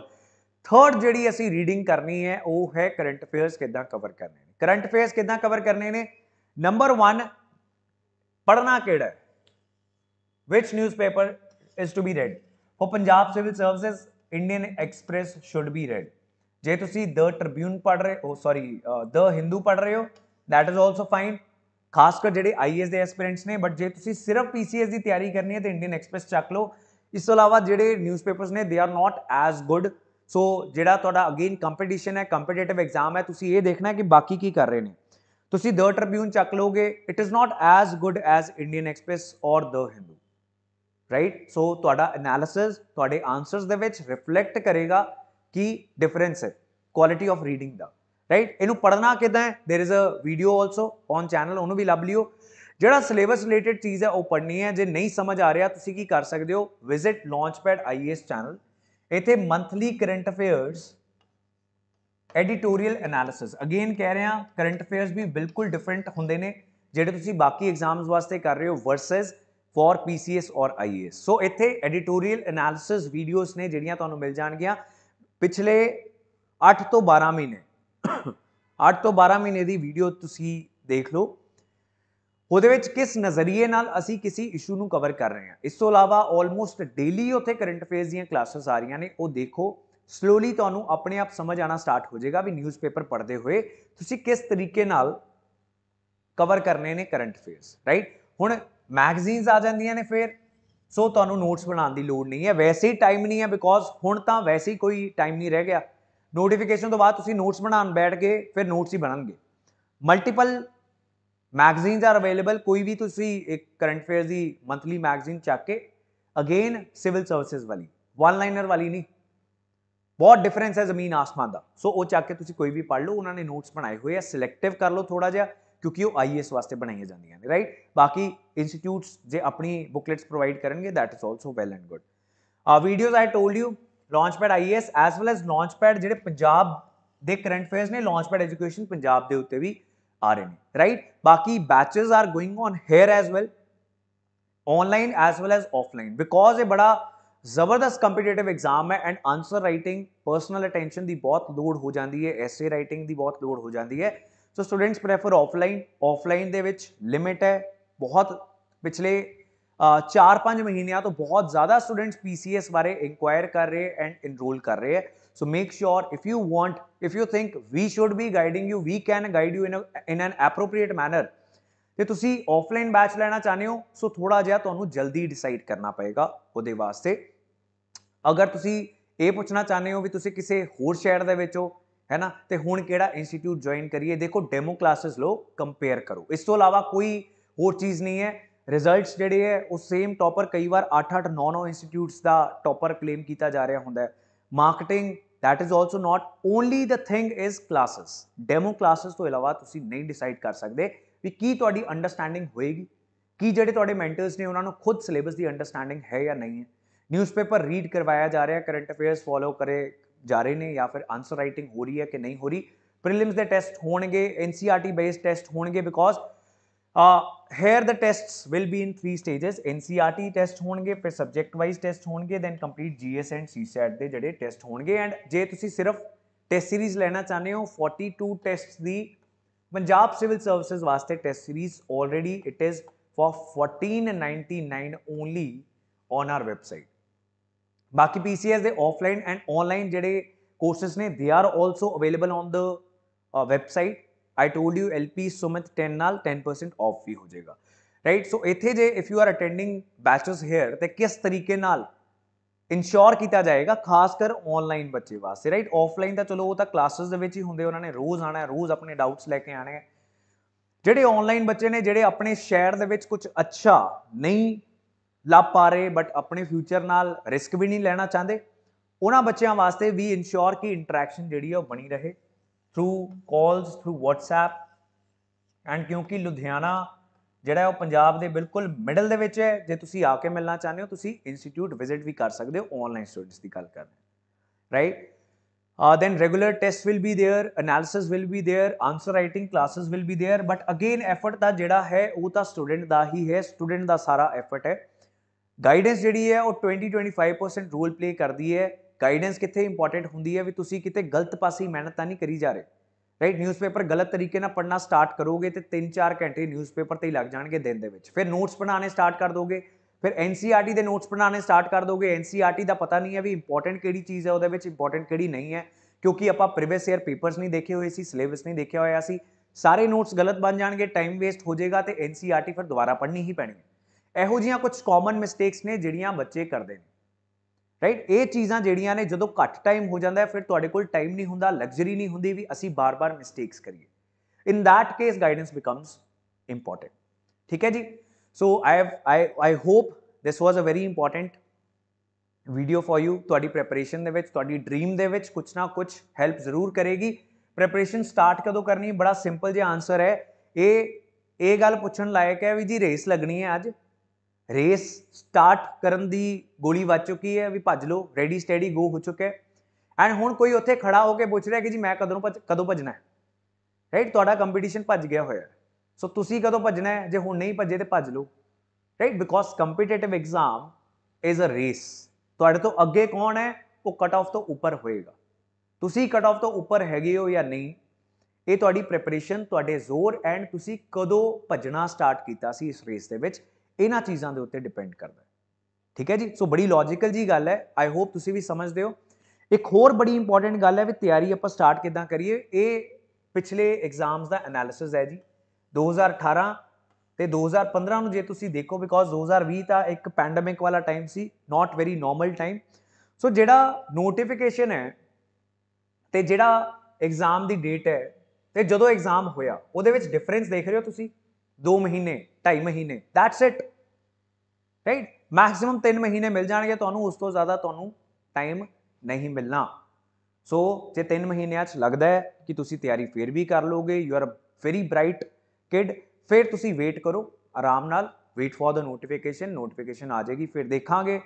third ਜਿਹੜੀ ਅਸੀਂ ਰੀਡਿੰਗ ਕਰਨੀ ਹੈ ਉਹ ਹੈ ਕਰੰਟ ਅਫੇਅਰਸ ਕਿਦਾਂ ਕਵਰ ਕਰਨੇ ਨੇ ਕਰੰਟ ਅਫੇਅਰਸ ਕਿਦਾਂ ਕਵਰ ਕਰਨੇ ਨੇ ਨੰਬਰ 1 ਪੜਨਾ ਕਿਹੜਾ ਵਿਚ newspaper is to be read for Punjab civil services Indian Express should be read जे तुम द ट्रिब्यून पढ़ रहे हो सॉरी द हिंदू पढ़ रहे हो दैट इज ऑलसो फाइन खासकर जे आई एस एक्सपीरेंट्स ने बट जे सिर्फ पी सी एस की तैयारी करनी है तो इंडियन एक्सप्रेस चक लो इस तो अलावा जे पेपर ने they are not as good so जो अगेन कंपीटिशन है कंपीटेटिव एग्जाम है तुम्हें यह देखना कि बाकी की कर रहे हैं तो द ट्रिब्यून चक लोगे it is not as good as Indian Express और द हिंदू ਰਾਈਟ ਸੋ ਤੁਹਾਡਾ ਐਨਾਲਿਸਿਸ ਤੁਹਾਡੇ ਆਨਸਰਸ ਦੇ ਵਿੱਚ ਰਿਫਲੈਕਟ ਕਰੇਗਾ ਕੀ ਡਿਫਰੈਂਸ ਹੈ ਕੁਆਲਿਟੀ ਆਫ ਰੀਡਿੰਗ ਦਾ ਰਾਈਟ ਇਹਨੂੰ ਪੜਨਾ ਕਿਦਾਂ ਹੈ there is a video also on channel ਉਹਨੂੰ ਵੀ ਲੱਭ ਲਿਓ ਜਿਹੜਾ ਸਿਲੇਬਸ ਰਿਲੇਟਡ ਚੀਜ਼ ਹੈ ਉਹ ਪੜ੍ਹਨੀ ਹੈ ਜੇ ਨਹੀਂ ਸਮਝ ਆ ਰਿਹਾ ਤੁਸੀਂ ਕੀ ਕਰ ਸਕਦੇ ਹੋ ਵਿਜ਼ਿਟ ਲਾਂਚਪੈਡ ਆਈਐਸ ਚੈਨਲ ਇੱਥੇ monthly current affairs editorial analysis again ਕਹਿ ਰਹੇ ਹਾਂ ਕਰੰਟ ਅਫੇਅਰਸ ਵੀ ਬਿਲਕੁਲ ਡਿਫਰੈਂਟ ਹੁੰਦੇ ਨੇ ਜਿਹੜੇ ਤੁਸੀਂ ਬਾਕੀ ਐਗਜ਼ਾਮਸ ਵਾਸਤੇ ਕਰ ਰਹੇ ਹੋ ਵਰਸਸ ਫॉर ਪੀਸੀਐਸ ਔਰ ਆਈਐਸ ਸੋ ਇੱਥੇ ਐਡੀਟੋਰੀਅਲ ਐਨਾਲਿਸਿਸ ਵੀਡੀਓਜ਼ ਨੇ ਜਿਹੜੀਆਂ ਤੁਹਾਨੂੰ ਮਿਲ ਜਾਣਗੀਆਂ ਪਿਛਲੇ 8 ਤੋਂ 12 ਮਹੀਨੇ 8 ਤੋਂ 12 ਮਹੀਨੇ ਦੀ ਵੀਡੀਓ ਤੁਸੀਂ ਦੇਖ ਲਓ ਉਹਦੇ ਵਿੱਚ ਕਿਸ ਨਜ਼ਰੀਏ ਨਾਲ ਅਸੀਂ ਕਿਸੇ ਇਸ਼ੂ ਨੂੰ ਕਵਰ ਕਰ ਰਹੇ ਹਾਂ ਇਸ ਤੋਂ ਇਲਾਵਾ ਆਲਮੋਸਟ ਡੇਲੀ ਉੱਥੇ ਕਰੰਟ ਅਫੇਅਰਸ ਦੀਆਂ ਕਲਾਸਸ ਆ ਰਹੀਆਂ ਨੇ ਉਹ ਦੇਖੋ ਸਲੋਲੀ ਤੁਹਾਨੂੰ ਆਪਣੇ ਆਪ ਸਮਝ ਆਣਾ ਸਟਾਰਟ ਹੋ ਜਾਏਗਾ ਵੀ ਨਿਊਜ਼ਪੇਪਰ ਪੜ੍ਹਦੇ ਹੋਏ ਤੁਸੀਂ ਕਿਸ ਤਰੀਕੇ ਨਾਲ ਕਵਰ ਕਰਨੇ ਨੇ ਕਰੰਟ ਅਫੇਅਰਸ ਰਾਈਟ ਹੁਣ ਮੈਗਜ਼ੀਨਸ ਆ ਜਾਂਦੀਆਂ ਨੇ ਫਿਰ ਸੋ ਤੁਹਾਨੂੰ ਨੋਟਸ ਬਣਾਉਣ ਦੀ ਲੋੜ ਨਹੀਂ ਹੈ ਵੈਸੇ ਹੀ ਟਾਈਮ ਨਹੀਂ ਹੈ ਬਿਕੋਜ਼ ਹੁਣ ਤਾਂ ਵੈਸੇ ਹੀ ਕੋਈ ਟਾਈਮ ਨਹੀਂ ਰਹਿ ਗਿਆ ਨੋਟੀਫਿਕੇਸ਼ਨ ਤੋਂ ਬਾਅਦ ਤੁਸੀਂ ਨੋਟਸ ਬਣਾਉਣ ਬੈਠ ਗਏ ਫਿਰ ਨੋਟਸ ਹੀ ਬਣਨਗੇ ਮਲਟੀਪਲ ਮੈਗਜ਼ੀਨਸ ਆਰ ਅਵੇਲੇਬਲ ਕੋਈ ਵੀ ਤੁਸੀਂ ਇੱਕ ਕਰੰਟ ਅਫੇਅਰ ਦੀ ਮੰਥਲੀ ਮੈਗਜ਼ੀਨ ਚੱਕ ਕੇ ਅਗੇਨ ਸਿਵਲ ਸਰਵਿਸਿਜ਼ ਵਾਲੀ ਵਨ ਲਾਈਨਰ ਵਾਲੀ ਨਹੀਂ ਬਹੁਤ ਡਿਫਰੈਂਸ ਹੈ ਜ਼ਮੀਨ ਆਸਮਾਨ ਦਾ ਸੋ ਉਹ ਚੱਕ ਕੇ ਤੁਸੀਂ ਕੋਈ ਵੀ ਪੜ ਲਓ ਉਹਨਾਂ ਨੇ ਨੋਟਸ ਬਣਾਏ ਹੋਏ ਆ ਸਿਲੈਕਟਿਵ ਕਰ ਲਓ ਥੋੜਾ ਜਿਹਾ क्योंकि वह आई एस वास्ते बनाई जाने राइट बाकी इंस्टीट्यूट्स जो अपनी बुकलेट्स प्रोवाइड करेंगे that is also well and good videos I told you Launchpad I S as well as Launchpad जो करंट अफेयर ने लॉन्च पैड एजुकेशन के उ भी आ रहे हैं राइट बाकी batches are going on here as well online as well as offline because ये बड़ा जबरदस्त कंपीटेटिव एग्जाम है and answer writing personal attention की बहुत लोड हो जाती है एसे राइटिंग की बहुत लोड हो जाती है so students prefer offline offline ਦੇ ਵਿੱਚ ਲਿਮਿਟ ਹੈ ਬਹੁਤ ਪਿਛਲੇ 4-5 ਮਹੀਨਿਆਂ ਤੋਂ ਬਹੁਤ ਜ਼ਿਆਦਾ ਸਟੂਡੈਂਟਸ ਪੀਸੀਐਸ ਬਾਰੇ ਇਨਕੁਆਇਰ ਕਰ ਰਹੇ ਐਂਡ ਇਨਰੋਲ ਕਰ ਰਹੇ ਹੈ so make sure if you want if you think we should be guiding you we can guide you in a in an appropriate manner ਤੇ ਤੁਸੀਂ ਆਫਲਾਈਨ ਬੈਚ ਲੈਣਾ ਚਾਹੁੰਦੇ ਹੋ ਸੋ ਥੋੜਾ ਜਿਹਾ ਤੁਹਾਨੂੰ ਜਲਦੀ ਡਿਸਾਈਡ ਕਰਨਾ ਪਏਗਾ ਉਹਦੇ ਵਾਸਤੇ ਅਗਰ ਤੁਸੀਂ ਇਹ ਪੁੱਛਣਾ ਚਾਹੁੰਦੇ ਹੋ ਵੀ ਤੁਸੀਂ ਕਿਸੇ ਹੋਰ ਸ਼ਹਿਰ ਦੇ ਵਿੱਚ ਹੋ है ना तो हूँ कि इंस्टीट्यूट ज्वाइन करिए देखो डेमो क्लासेस लो कंपेयर करो इस तो अलावा कोई होर चीज़ नहीं है रिजल्ट जोड़े है वो सेम टॉपर कई बार अठ अठ नौ नौ इंस्टीट्यूट्स का टॉपर क्लेम किया जा रहा होंगे marketing that is also not only the thing is classes demo classes तो अलावा नहीं डिसाइड कर सकते भी की थोड़ी अंडरसटैंडिंग होएगी कि जोड़े थोड़े मैंटल्स ने उन्होंने खुद सिलेबस की अंडरसटैंडिंग है या नहीं है न्यूज़पेपर रीड करवाया जा रहा करंट अफेयर्स फॉलो करे जा रहे हैं या फिर आंसर राइटिंग हो रही है कि नहीं हो रही प्रिलिम्स के टेस्ट टी एनसीईआरटी बेस्ड हो गए because here the test will be in three stage टी एनसीईआरटी हो गए फिर सबजैक्ट वाइज टेस्ट होंगे then complete G S and CSAT के जोड़े हो गए एंड जे तुम सिर्फ टैस सीरीज लेना चाहते हो फोर्टी टू टेस्ट की पंजाब सिविल सर्विसज वास्ते test series already it is for fourteen ninety nine only on our website ਬਾਕੀ ਪੀਸੀਐਸ ਦੇ ਆਫਲਾਈਨ ਐਂਡ ਆਨਲਾਈਨ ਜਿਹੜੇ ਕੋਰਸਸ ਨੇ ਦੇ are also available on the website I told you LP Sumit 10 ਨਾਲ 10% of ਵੀ ਹੋ ਜਾਏਗਾ right so ਇੱਥੇ ਜੇ if you are attending batches here ਤੇ ਕਿਸ ਤਰੀਕੇ ਨਾਲ ਇਨਸ਼ੋਰ ਕੀਤਾ ਜਾਏਗਾ ਖਾਸ ਕਰ ਆਨਲਾਈਨ ਬੱਚੇ ਵਾਸਤੇ ਰਾਈਟ ਆਫਲਾਈਨ ਤਾਂ ਚਲੋ ਉਹ ਤਾਂ ਕਲਾਸਸ ਦੇ ਵਿੱਚ ਹੀ ਹੁੰਦੇ ਉਹਨਾਂ ਨੇ ਰੋਜ਼ ਆਣਾ ਰੋਜ਼ ਆਪਣੇ ਡਾਊਟਸ ਲੈ ਕੇ ਆਣੇ ਜਿਹੜੇ ਆਨਲਾਈਨ ਬੱਚੇ ਨੇ ਜਿਹੜੇ ਆਪਣੇ ਸ਼ਹਿਰ ਦੇ ਵਿੱਚ ਕੁਝ ਅੱਛਾ ਨਹੀਂ ਲੱਭ ਪਾ ਰਹੇ ਬਟ ਆਪਣੇ ਫਿਊਚਰ ਨਾਲ ਰਿਸਕ ਵੀ ਨਹੀਂ ਲੈਣਾ ਚਾਹੁੰਦੇ ਉਹਨਾਂ ਬੱਚਿਆਂ ਵਾਸਤੇ ਵੀ ਇਨਸ਼ੋਰ ਕਿ ਇੰਟਰੈਕਸ਼ਨ ਜਿਹੜੀ ਆ ਉਹ ਬਣੀ ਰਹੇ through calls through WhatsApp and ਕਿਉਂਕਿ ਲੁਧਿਆਣਾ ਜਿਹੜਾ ਉਹ ਪੰਜਾਬ ਦੇ ਬਿਲਕੁਲ ਮਿਡਲ ਦੇ ਵਿੱਚ ਹੈ ਜੇ ਤੁਸੀਂ ਆ ਕੇ ਮਿਲਣਾ ਚਾਹੁੰਦੇ ਹੋ ਤੁਸੀਂ ਇੰਸਟੀਚਿਊਟ ਵਿਜ਼ਿਟ ਵੀ ਕਰ ਸਕਦੇ ਹੋ ਆਨਲਾਈਨ ਸਟੂਡੈਂਟਸ ਦੀ ਗੱਲ ਕਰ ਰਹੇ ਰਾਈਟ ਆ then regular test will be there analysis will be there answer writing classes will be there but again effort ਦਾ ਜਿਹੜਾ ਹੈ ਉਹ ਤਾਂ ਸਟੂਡੈਂਟ ਦਾ ਹੀ ਹੈ ਸਟੂਡੈਂਟ ਦਾ ਸਾਰਾ ਐਫਰਟ ਹੈ ਗਾਈਡੈਂਸ ਜਿਹੜੀ ਹੈ ਉਹ 20 25% ਰੋਲ ਪਲੇ ਕਰਦੀ ਹੈ ਗਾਈਡੈਂਸ ਕਿੱਥੇ ਇੰਪੋਰਟੈਂਟ ਹੁੰਦੀ ਹੈ ਵੀ ਤੁਸੀਂ ਕਿਤੇ ਗਲਤ ਪਾਸੇ ਮਿਹਨਤ ਤਾਂ ਨਹੀਂ ਕਰੀ ਜਾ ਰਹੇ ਰਾਈਟ ਨਿਊਜ਼ਪੇਪਰ ਗਲਤ ਤਰੀਕੇ ਨਾਲ ਪੜਨਾ ਸਟਾਰਟ ਕਰੋਗੇ ਤੇ 3-4 ਘੰਟੇ ਨਿਊਜ਼ਪੇਪਰ ਤੇ ਹੀ ਲੱਗ ਜਾਣਗੇ ਦਿਨ ਦੇ ਵਿੱਚ ਫਿਰ ਨੋਟਸ ਬਣਾਉਣੇ ਸਟਾਰਟ ਕਰ ਦੋਗੇ ਫਿਰ ਐਨਸੀਆਰਟੀ ਦੇ ਨੋਟਸ ਬਣਾਉਣੇ ਸਟਾਰਟ ਕਰ ਦੋਗੇ ਐਨਸੀਆਰਟੀ ਦਾ ਪਤਾ ਨਹੀਂ ਹੈ ਵੀ ਇੰਪੋਰਟੈਂਟ ਕਿਹੜੀ ਚੀਜ਼ ਹੈ ਉਹਦੇ ਵਿੱਚ ਇੰਪੋਰਟੈਂਟ ਕਿਹੜੀ ਨਹੀਂ ਹੈ ਕਿਉਂਕਿ ਆਪਾਂ ਪ੍ਰੀਵੀਅਸ ਈਅਰ ਪੇਪਰਸ ਨਹੀਂ ਦੇਖੇ ਹੋਏ ਸੀ ਸਿਲੇਬਸ ਨਹੀਂ ਦੇਖਿਆ ਹੋਇਆ ਸੀ ਸਾਰੇ ਨੋਟਸ ਗਲਤ ਬਣ ਜਾਣਗੇ ਟਾਈਮ ਵੇਸਟ ਹੋ ਜਾਏਗਾ ਤੇ ਐਨਸੀਆਰਟੀ ਫਿਰ ਦੁਬਾਰਾ ਪੜ੍ਹਨੀ ਹੀ ਪੈਣੀ ਇਹੋ ਜੀਆਂ ਕੁਝ ਕਾਮਨ ਮਿਸਟੇਕਸ ਨੇ ਜਿਹੜੀਆਂ ਬੱਚੇ ਕਰਦੇ ਨੇ ਰਾਈਟ ਇਹ ਚੀਜ਼ਾਂ ਜਿਹੜੀਆਂ ਨੇ ਜਦੋਂ ਘੱਟ ਟਾਈਮ ਹੋ ਜਾਂਦਾ ਹੈ ਫਿਰ ਤੁਹਾਡੇ ਕੋਲ ਟਾਈਮ ਨਹੀਂ ਹੁੰਦਾ ਲਗਜ਼ਰੀ ਨਹੀਂ ਹੁੰਦੀ ਵੀ ਅਸੀਂ ਬਾਰ-ਬਾਰ ਮਿਸਟੇਕਸ ਕਰੀਏ in that case guidance becomes important ठीक है जी so i have i i hope this was a very important video for you ਤੁਹਾਡੀ preparation ਦੇ ਵਿੱਚ ਤੁਹਾਡੀ dream ਦੇ ਵਿੱਚ ਕੁਝ ਨਾ ਕੁਝ help ਜ਼ਰੂਰ ਕਰੇਗੀ preparation start ਕਦੋਂ ਕਰਨੀ ਬੜਾ simple ਜਿਹਾ answer ਹੈ ਇਹ ਇਹ ਗੱਲ ਪੁੱਛਣ ਲਾਇਕ ਹੈ ਵੀ ਜੀ ਰੇਸ ਲੱਗਣੀ ਹੈ ਅੱਜ ਰੇਸ ਸਟਾਰਟ ਕਰਨ ਦੀ ਗੋਲੀ ਵੱਜ ਚੁੱਕੀ ਹੈ ਵੀ ਭੱਜ ਲੋ ਰੈਡੀ ਸਟੇਡੀ ਗੋ ਹੋ ਚੁੱਕਿਆ ਹੈ ਐਂਡ ਹੁਣ ਕੋਈ ਉੱਥੇ ਖੜਾ ਹੋ ਕੇ ਪੁੱਛ ਰਿਹਾ ਕਿ ਜੀ ਮੈਂ ਕਦੋਂ ਕਦੋਂ ਭੱਜਣਾ ਹੈ ਰਾਈਟ ਤੁਹਾਡਾ ਕੰਪੀਟੀਸ਼ਨ ਭੱਜ ਗਿਆ ਹੋਇਆ ਸੋ ਤੁਸੀਂ ਕਦੋਂ ਭੱਜਣਾ ਹੈ ਜੇ ਹੁਣ ਨਹੀਂ ਭੱਜੇ ਤੇ ਭੱਜ ਲਓ right because competitive exam is a race ਤੁਹਾਡੇ ਤੋਂ ਅੱਗੇ ਕੌਣ ਹੈ ਉਹ ਕਟ ਆਫ ਤੋਂ ਉੱਪਰ ਹੋਏਗਾ ਤੁਸੀਂ ਕਟ ਆਫ ਤੋਂ ਉੱਪਰ ਹੈਗੇ ਹੋ ਜਾਂ ਨਹੀਂ ਇਹ ਤੁਹਾਡੀ ਪ੍ਰੈਪਰੇਸ਼ਨ ਤੁਹਾਡੇ ਜ਼ੋਰ ਐਂਡ ਤੁਸੀਂ ਕਦੋਂ ਭੱਜਣਾ ਸਟਾਰਟ ਕੀਤਾ ਸੀ ਇਸ ਰੇਸ ਦੇ ਵਿੱਚ ਇਹਨਾਂ ਚੀਜ਼ਾਂ ਦੇ ਉੱਤੇ ਡਿਪੈਂਡ ਕਰਦਾ ਠੀਕ ਹੈ ਜੀ ਸੋ ਬੜੀ ਲੌਜੀਕਲ ਜੀ ਗੱਲ ਹੈ ਆਈ ਹੋਪ ਤੁਸੀਂ ਵੀ ਸਮਝਦੇ ਹੋ ਇੱਕ ਹੋਰ ਬੜੀ ਇੰਪੋਰਟੈਂਟ ਗੱਲ ਹੈ ਵੀ ਤਿਆਰੀ ਆਪਾਂ ਸਟਾਰਟ ਕਿਦਾਂ ਕਰੀਏ ਇਹ ਪਿਛਲੇ ਐਗਜ਼ਾਮਸ ਦਾ ਐਨਾਲਿਸਿਸ ਹੈ ਜੀ 2018 ਤੇ 2015 ਨੂੰ ਜੇ ਤੁਸੀਂ ਦੇਖੋ ਬਿਕੋਜ਼ 2020 ਤਾਂ ਇੱਕ ਪੈਂਡੈਮਿਕ ਵਾਲਾ ਟਾਈਮ ਸੀ not very normal time so ਜਿਹੜਾ ਨੋਟੀਫਿਕੇਸ਼ਨ ਹੈ ਤੇ ਜਿਹੜਾ ਐਗਜ਼ਾਮ ਦੀ ਡੇਟ ਹੈ ਤੇ ਜਦੋਂ ਐਗਜ਼ਾਮ ਹੋਇਆ ਉਹਦੇ ਵਿੱਚ ਡਿਫਰੈਂਸ ਦੇਖ ਰਹੇ ਹੋ ਤੁਸੀਂ दो महीने ढाई महीने दैट्स इट राइट मैक्सिमम तीन महीने मिल जाएंगे तो उस तो ज़्यादा तो टाइम नहीं मिलना ਸੋ ਜੇ 3 ਮਹੀਨਿਆਂ 'ਚ ਲੱਗਦਾ ਹੈ ਕਿ ਤੁਸੀਂ ਤਿਆਰੀ ਫੇਰ ਵੀ ਕਰ ਲੋਗੇ you are very bright kid ਫਿਰ ਤੁਸੀਂ ਵੇਟ ਕਰੋ ਆਰਾਮ ਨਾਲ wait for the notification notification ਆ ਜਾਏਗੀ ਫਿਰ ਦੇਖਾਂਗੇ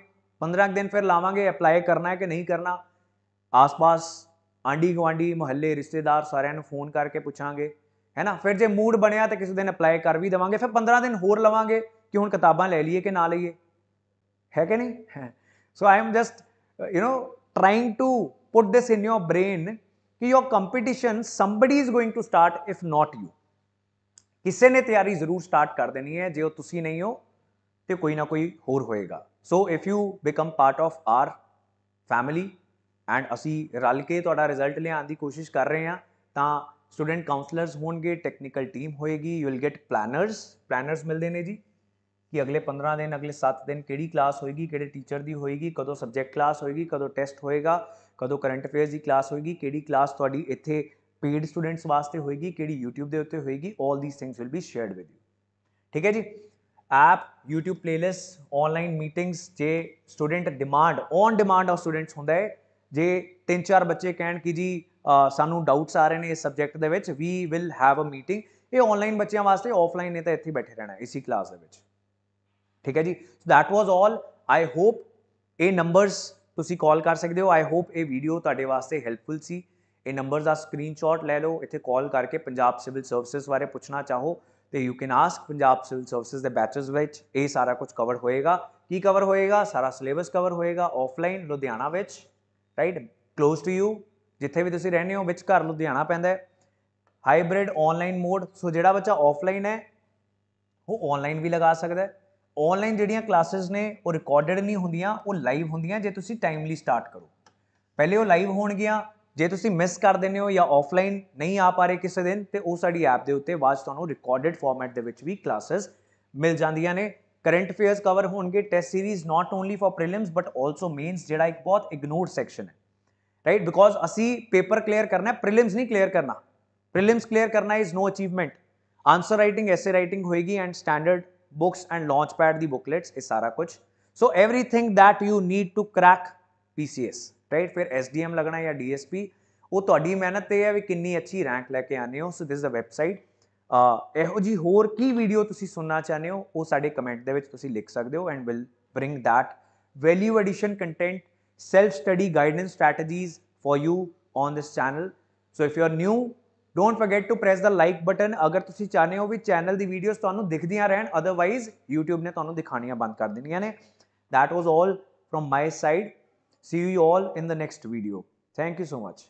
15 ਦਿਨ ਫਿਰ ਲਾਵਾਂਗੇ ਅਪਲਾਈ ਕਰਨਾ ਹੈ ਕਿ ਨਹੀਂ ਕਰਨਾ ਆਸ-ਪਾਸ ਆਂਡੀ ਗਵਾਂਡੀ ਮੁਹੱਲੇ ਰਿਸ਼ਤੇਦਾਰ ਸਾਰਿਆਂ ਨੂੰ ਫੋਨ ਕਰਕੇ ਪੁੱਛਾਂਗੇ ਹੈ ਨਾ ਫਿਰ ਜੇ ਮੂਡ ਬਣਿਆ ਤਾਂ ਕਿਸੇ ਦਿਨ ਅਪਲਾਈ ਕਰ ਵੀ ਦਵਾਂਗੇ ਫਿਰ 15 ਦਿਨ ਹੋਰ ਲਵਾਂਗੇ ਕਿ ਹੁਣ ਕਿਤਾਬਾਂ ਲੈ ਲਈਏ ਕਿ ਨਾ ਲਈਏ ਹੈ ਕਿ ਨਹੀਂ so I am just you نو trying to put this in your brain ਕਿ your competition somebody is going to start if not you ਕਿਸੇ ਨੇ ਤਿਆਰੀ ਜ਼ਰੂਰ ਸਟਾਰਟ ਕਰ ਦੇਣੀ ਹੈ ਜੇ ਉਹ ਤੁਸੀਂ ਨਹੀਂ ਹੋ ਤੇ ਕੋਈ ਨਾ ਕੋਈ ਹੋਰ ਹੋਏਗਾ so if you become part of our family and ਅਸੀਂ ਰਲ ਕੇ ਤੁਹਾਡਾ ਰਿਜ਼ਲਟ ਲਿਆਉਣ ਦੀ ਕੋਸ਼ਿਸ਼ ਕਰ ਰਹੇ ਹਾਂ ਤਾਂ स्टूडेंट काउंसलर्स होंगे टेक्निकल टीम होएगी you will get planners planners मिलते हैं जी कि अगले पंद्रह दिन अगले सत्त दिन कि क्लास होएगी कि टीचर की होएगी कदों सबजैक्ट क्लास होएगी कदों टेस्ट होएगा कदों करंट अफेयर की क्लास होएगी कि क्लास थोड़ी इतने पेड स्टूडेंट्स वास्ते होएगी कि यूट्यूब के उत्ते होएगी all these things will be share with you ठीक है जी app YouTube playlist online meetings जे student demand on demand of students होंगे जे तीन चार बच्चे कह कि जी ਸਾਨੂੰ ਡਾਊਟਸ ਆ ਰਹੇ ਨੇ ਇਸ ਸਬਜੈਕਟ ਦੇ ਵਿੱਚ we will have a meeting ਇਹ ਆਨਲਾਈਨ ਬੱਚਿਆਂ ਵਾਸਤੇ ਆਫਲਾਈਨ ਨੇ ਤਾਂ ਇੱਥੇ ਬੈਠੇ ਰਹਿਣਾ ਇਸੀ ਕਲਾਸ ਦੇ ਵਿੱਚ ਠੀਕ ਹੈ ਜੀ that was all I hope ਇਹ ਨੰਬਰਸ ਤੁਸੀਂ ਕਾਲ ਕਰ ਸਕਦੇ ਹੋ ਆਈ ਹੋਪ ਇਹ ਵੀਡੀਓ ਤੁਹਾਡੇ ਵਾਸਤੇ ਹੈਲਪਫੁਲ ਸੀ ਇਹ ਨੰਬਰਸ ਦਾ ਸਕਰੀਨਸ਼ਾਟ ਲੈ ਲਓ ਇੱਥੇ ਕਾਲ ਕਰਕੇ ਪੰਜਾਬ ਸਿਵਲ ਸਰਵਿਸਿਜ਼ ਬਾਰੇ ਪੁੱਛਣਾ ਚਾਹੋ ਤੇ you can ask Punjab civil services ਦੇ ਬੈਚਸ ਵਿੱਚ ਇਹ ਸਾਰਾ ਕੁਝ ਕਵਰ ਹੋਏਗਾ ਕੀ ਕਵਰ ਹੋਏਗਾ ਸਾਰਾ ਸਿਲੇਬਸ ਕਵਰ ਹੋਏਗਾ ਆਫਲਾਈਨ ਲੁਧਿਆਣਾ ਵਿੱਚ ਰਾਈਟ ਕਲੋਜ਼ ਟੂ ਯੂ ਜਿੱਥੇ ਵੀ ਤੁਸੀਂ ਰਹਿੰਦੇ ਹੋ ਵਿੱਚ ਘਰ ਲੁਧਿਆਣਾ ਪੈਂਦਾ ਹੈ ਹਾਈਬ੍ਰਿਡ ਆਨਲਾਈਨ ਮੋਡ ਸੋ ਜਿਹੜਾ ਬੱਚਾ ਆਫਲਾਈਨ ਹੈ ਉਹ ਆਨਲਾਈਨ ਵੀ ਲਗਾ ਸਕਦਾ ਹੈ ਆਨਲਾਈਨ ਜਿਹੜੀਆਂ ਕਲਾਸਿਸ ਨੇ ਉਹ ਰਿਕਾਰਡਡ ਨਹੀਂ ਹੁੰਦੀਆਂ ਉਹ ਲਾਈਵ ਹੁੰਦੀਆਂ ਜੇ ਤੁਸੀਂ ਟਾਈਮਲੀ ਸਟਾਰਟ ਕਰੋ ਪਹਿਲੇ ਉਹ ਲਾਈਵ ਹੋਣਗੀਆਂ ਜੇ ਤੁਸੀਂ ਮਿਸ ਕਰ ਦਿੰਦੇ ਹੋ ਜਾਂ ਆਫਲਾਈਨ ਨਹੀਂ ਆ ਪਾ ਰਹੇ ਕਿਸੇ ਦਿਨ ਤੇ ਉਹ ਸਾਡੀ ਐਪ ਦੇ ਉੱਤੇ ਬਾਅਦ ਤੁਹਾਨੂੰ ਰਿਕਾਰਡਡ ਫਾਰਮੈਟ ਦੇ ਵਿੱਚ ਵੀ ਕਲਾਸਿਸ ਮਿਲ ਜਾਂਦੀਆਂ ਨੇ ਕਰੰਟ ਅਫੇਅਰਸ ਕਵਰ ਹੋਣਗੇ test series not only for prelims but also mains ਜਿਹੜਾ ਇੱਕ ਬਹੁਤ ਇਗਨੋਰਡ ਸੈਕਸ਼ਨ ਹੈ राइट बिकॉज असी पेपर क्लियर करना है प्रिलिम्स नहीं क्लियर करना प्रिलिम्स क्लियर करना is no achievement answer writing ऐसे राइटिंग होगी and standard books and launch pad दी बुकलेट्स ये सारा कुछ so everything that you need to crack PCS right फिर एम लगना या डीएसपी एस पी वो ਤੇ मेहनत है भी कि ਰੈਂਕ ਲੈ ਕੇ ਆਨੇ ਹੋ ਸੋ ਦਿਸ ਇਜ਼ ਅ ਵੈਬਸਾਈਟ ਇਹੋ ਜੀ ਹੋਰ ਕੀ ਵੀਡੀਓ ਤੁਸੀਂ ਸੁਣਨਾ हो ਹੋ ਉਹ ਸਾਡੇ ਕਮੈਂਟ ਦੇ ਵਿੱਚ ਤੁਸੀਂ ਲਿਖ ਸਕਦੇ ਹੋ and will self-study guidance strategies for you on this channel. So if you are new, don't forget to press the like button. agar tusi chahne ho ਵੀ channel di videos ਤੁਹਾਨੂੰ dikhdiyan rehn otherwise YouTube ne ਤੁਹਾਨੂੰ ਦਿਖਾਣੀਆਂ band kar deniyan ne that was all from my side see you all in the next video thank you so much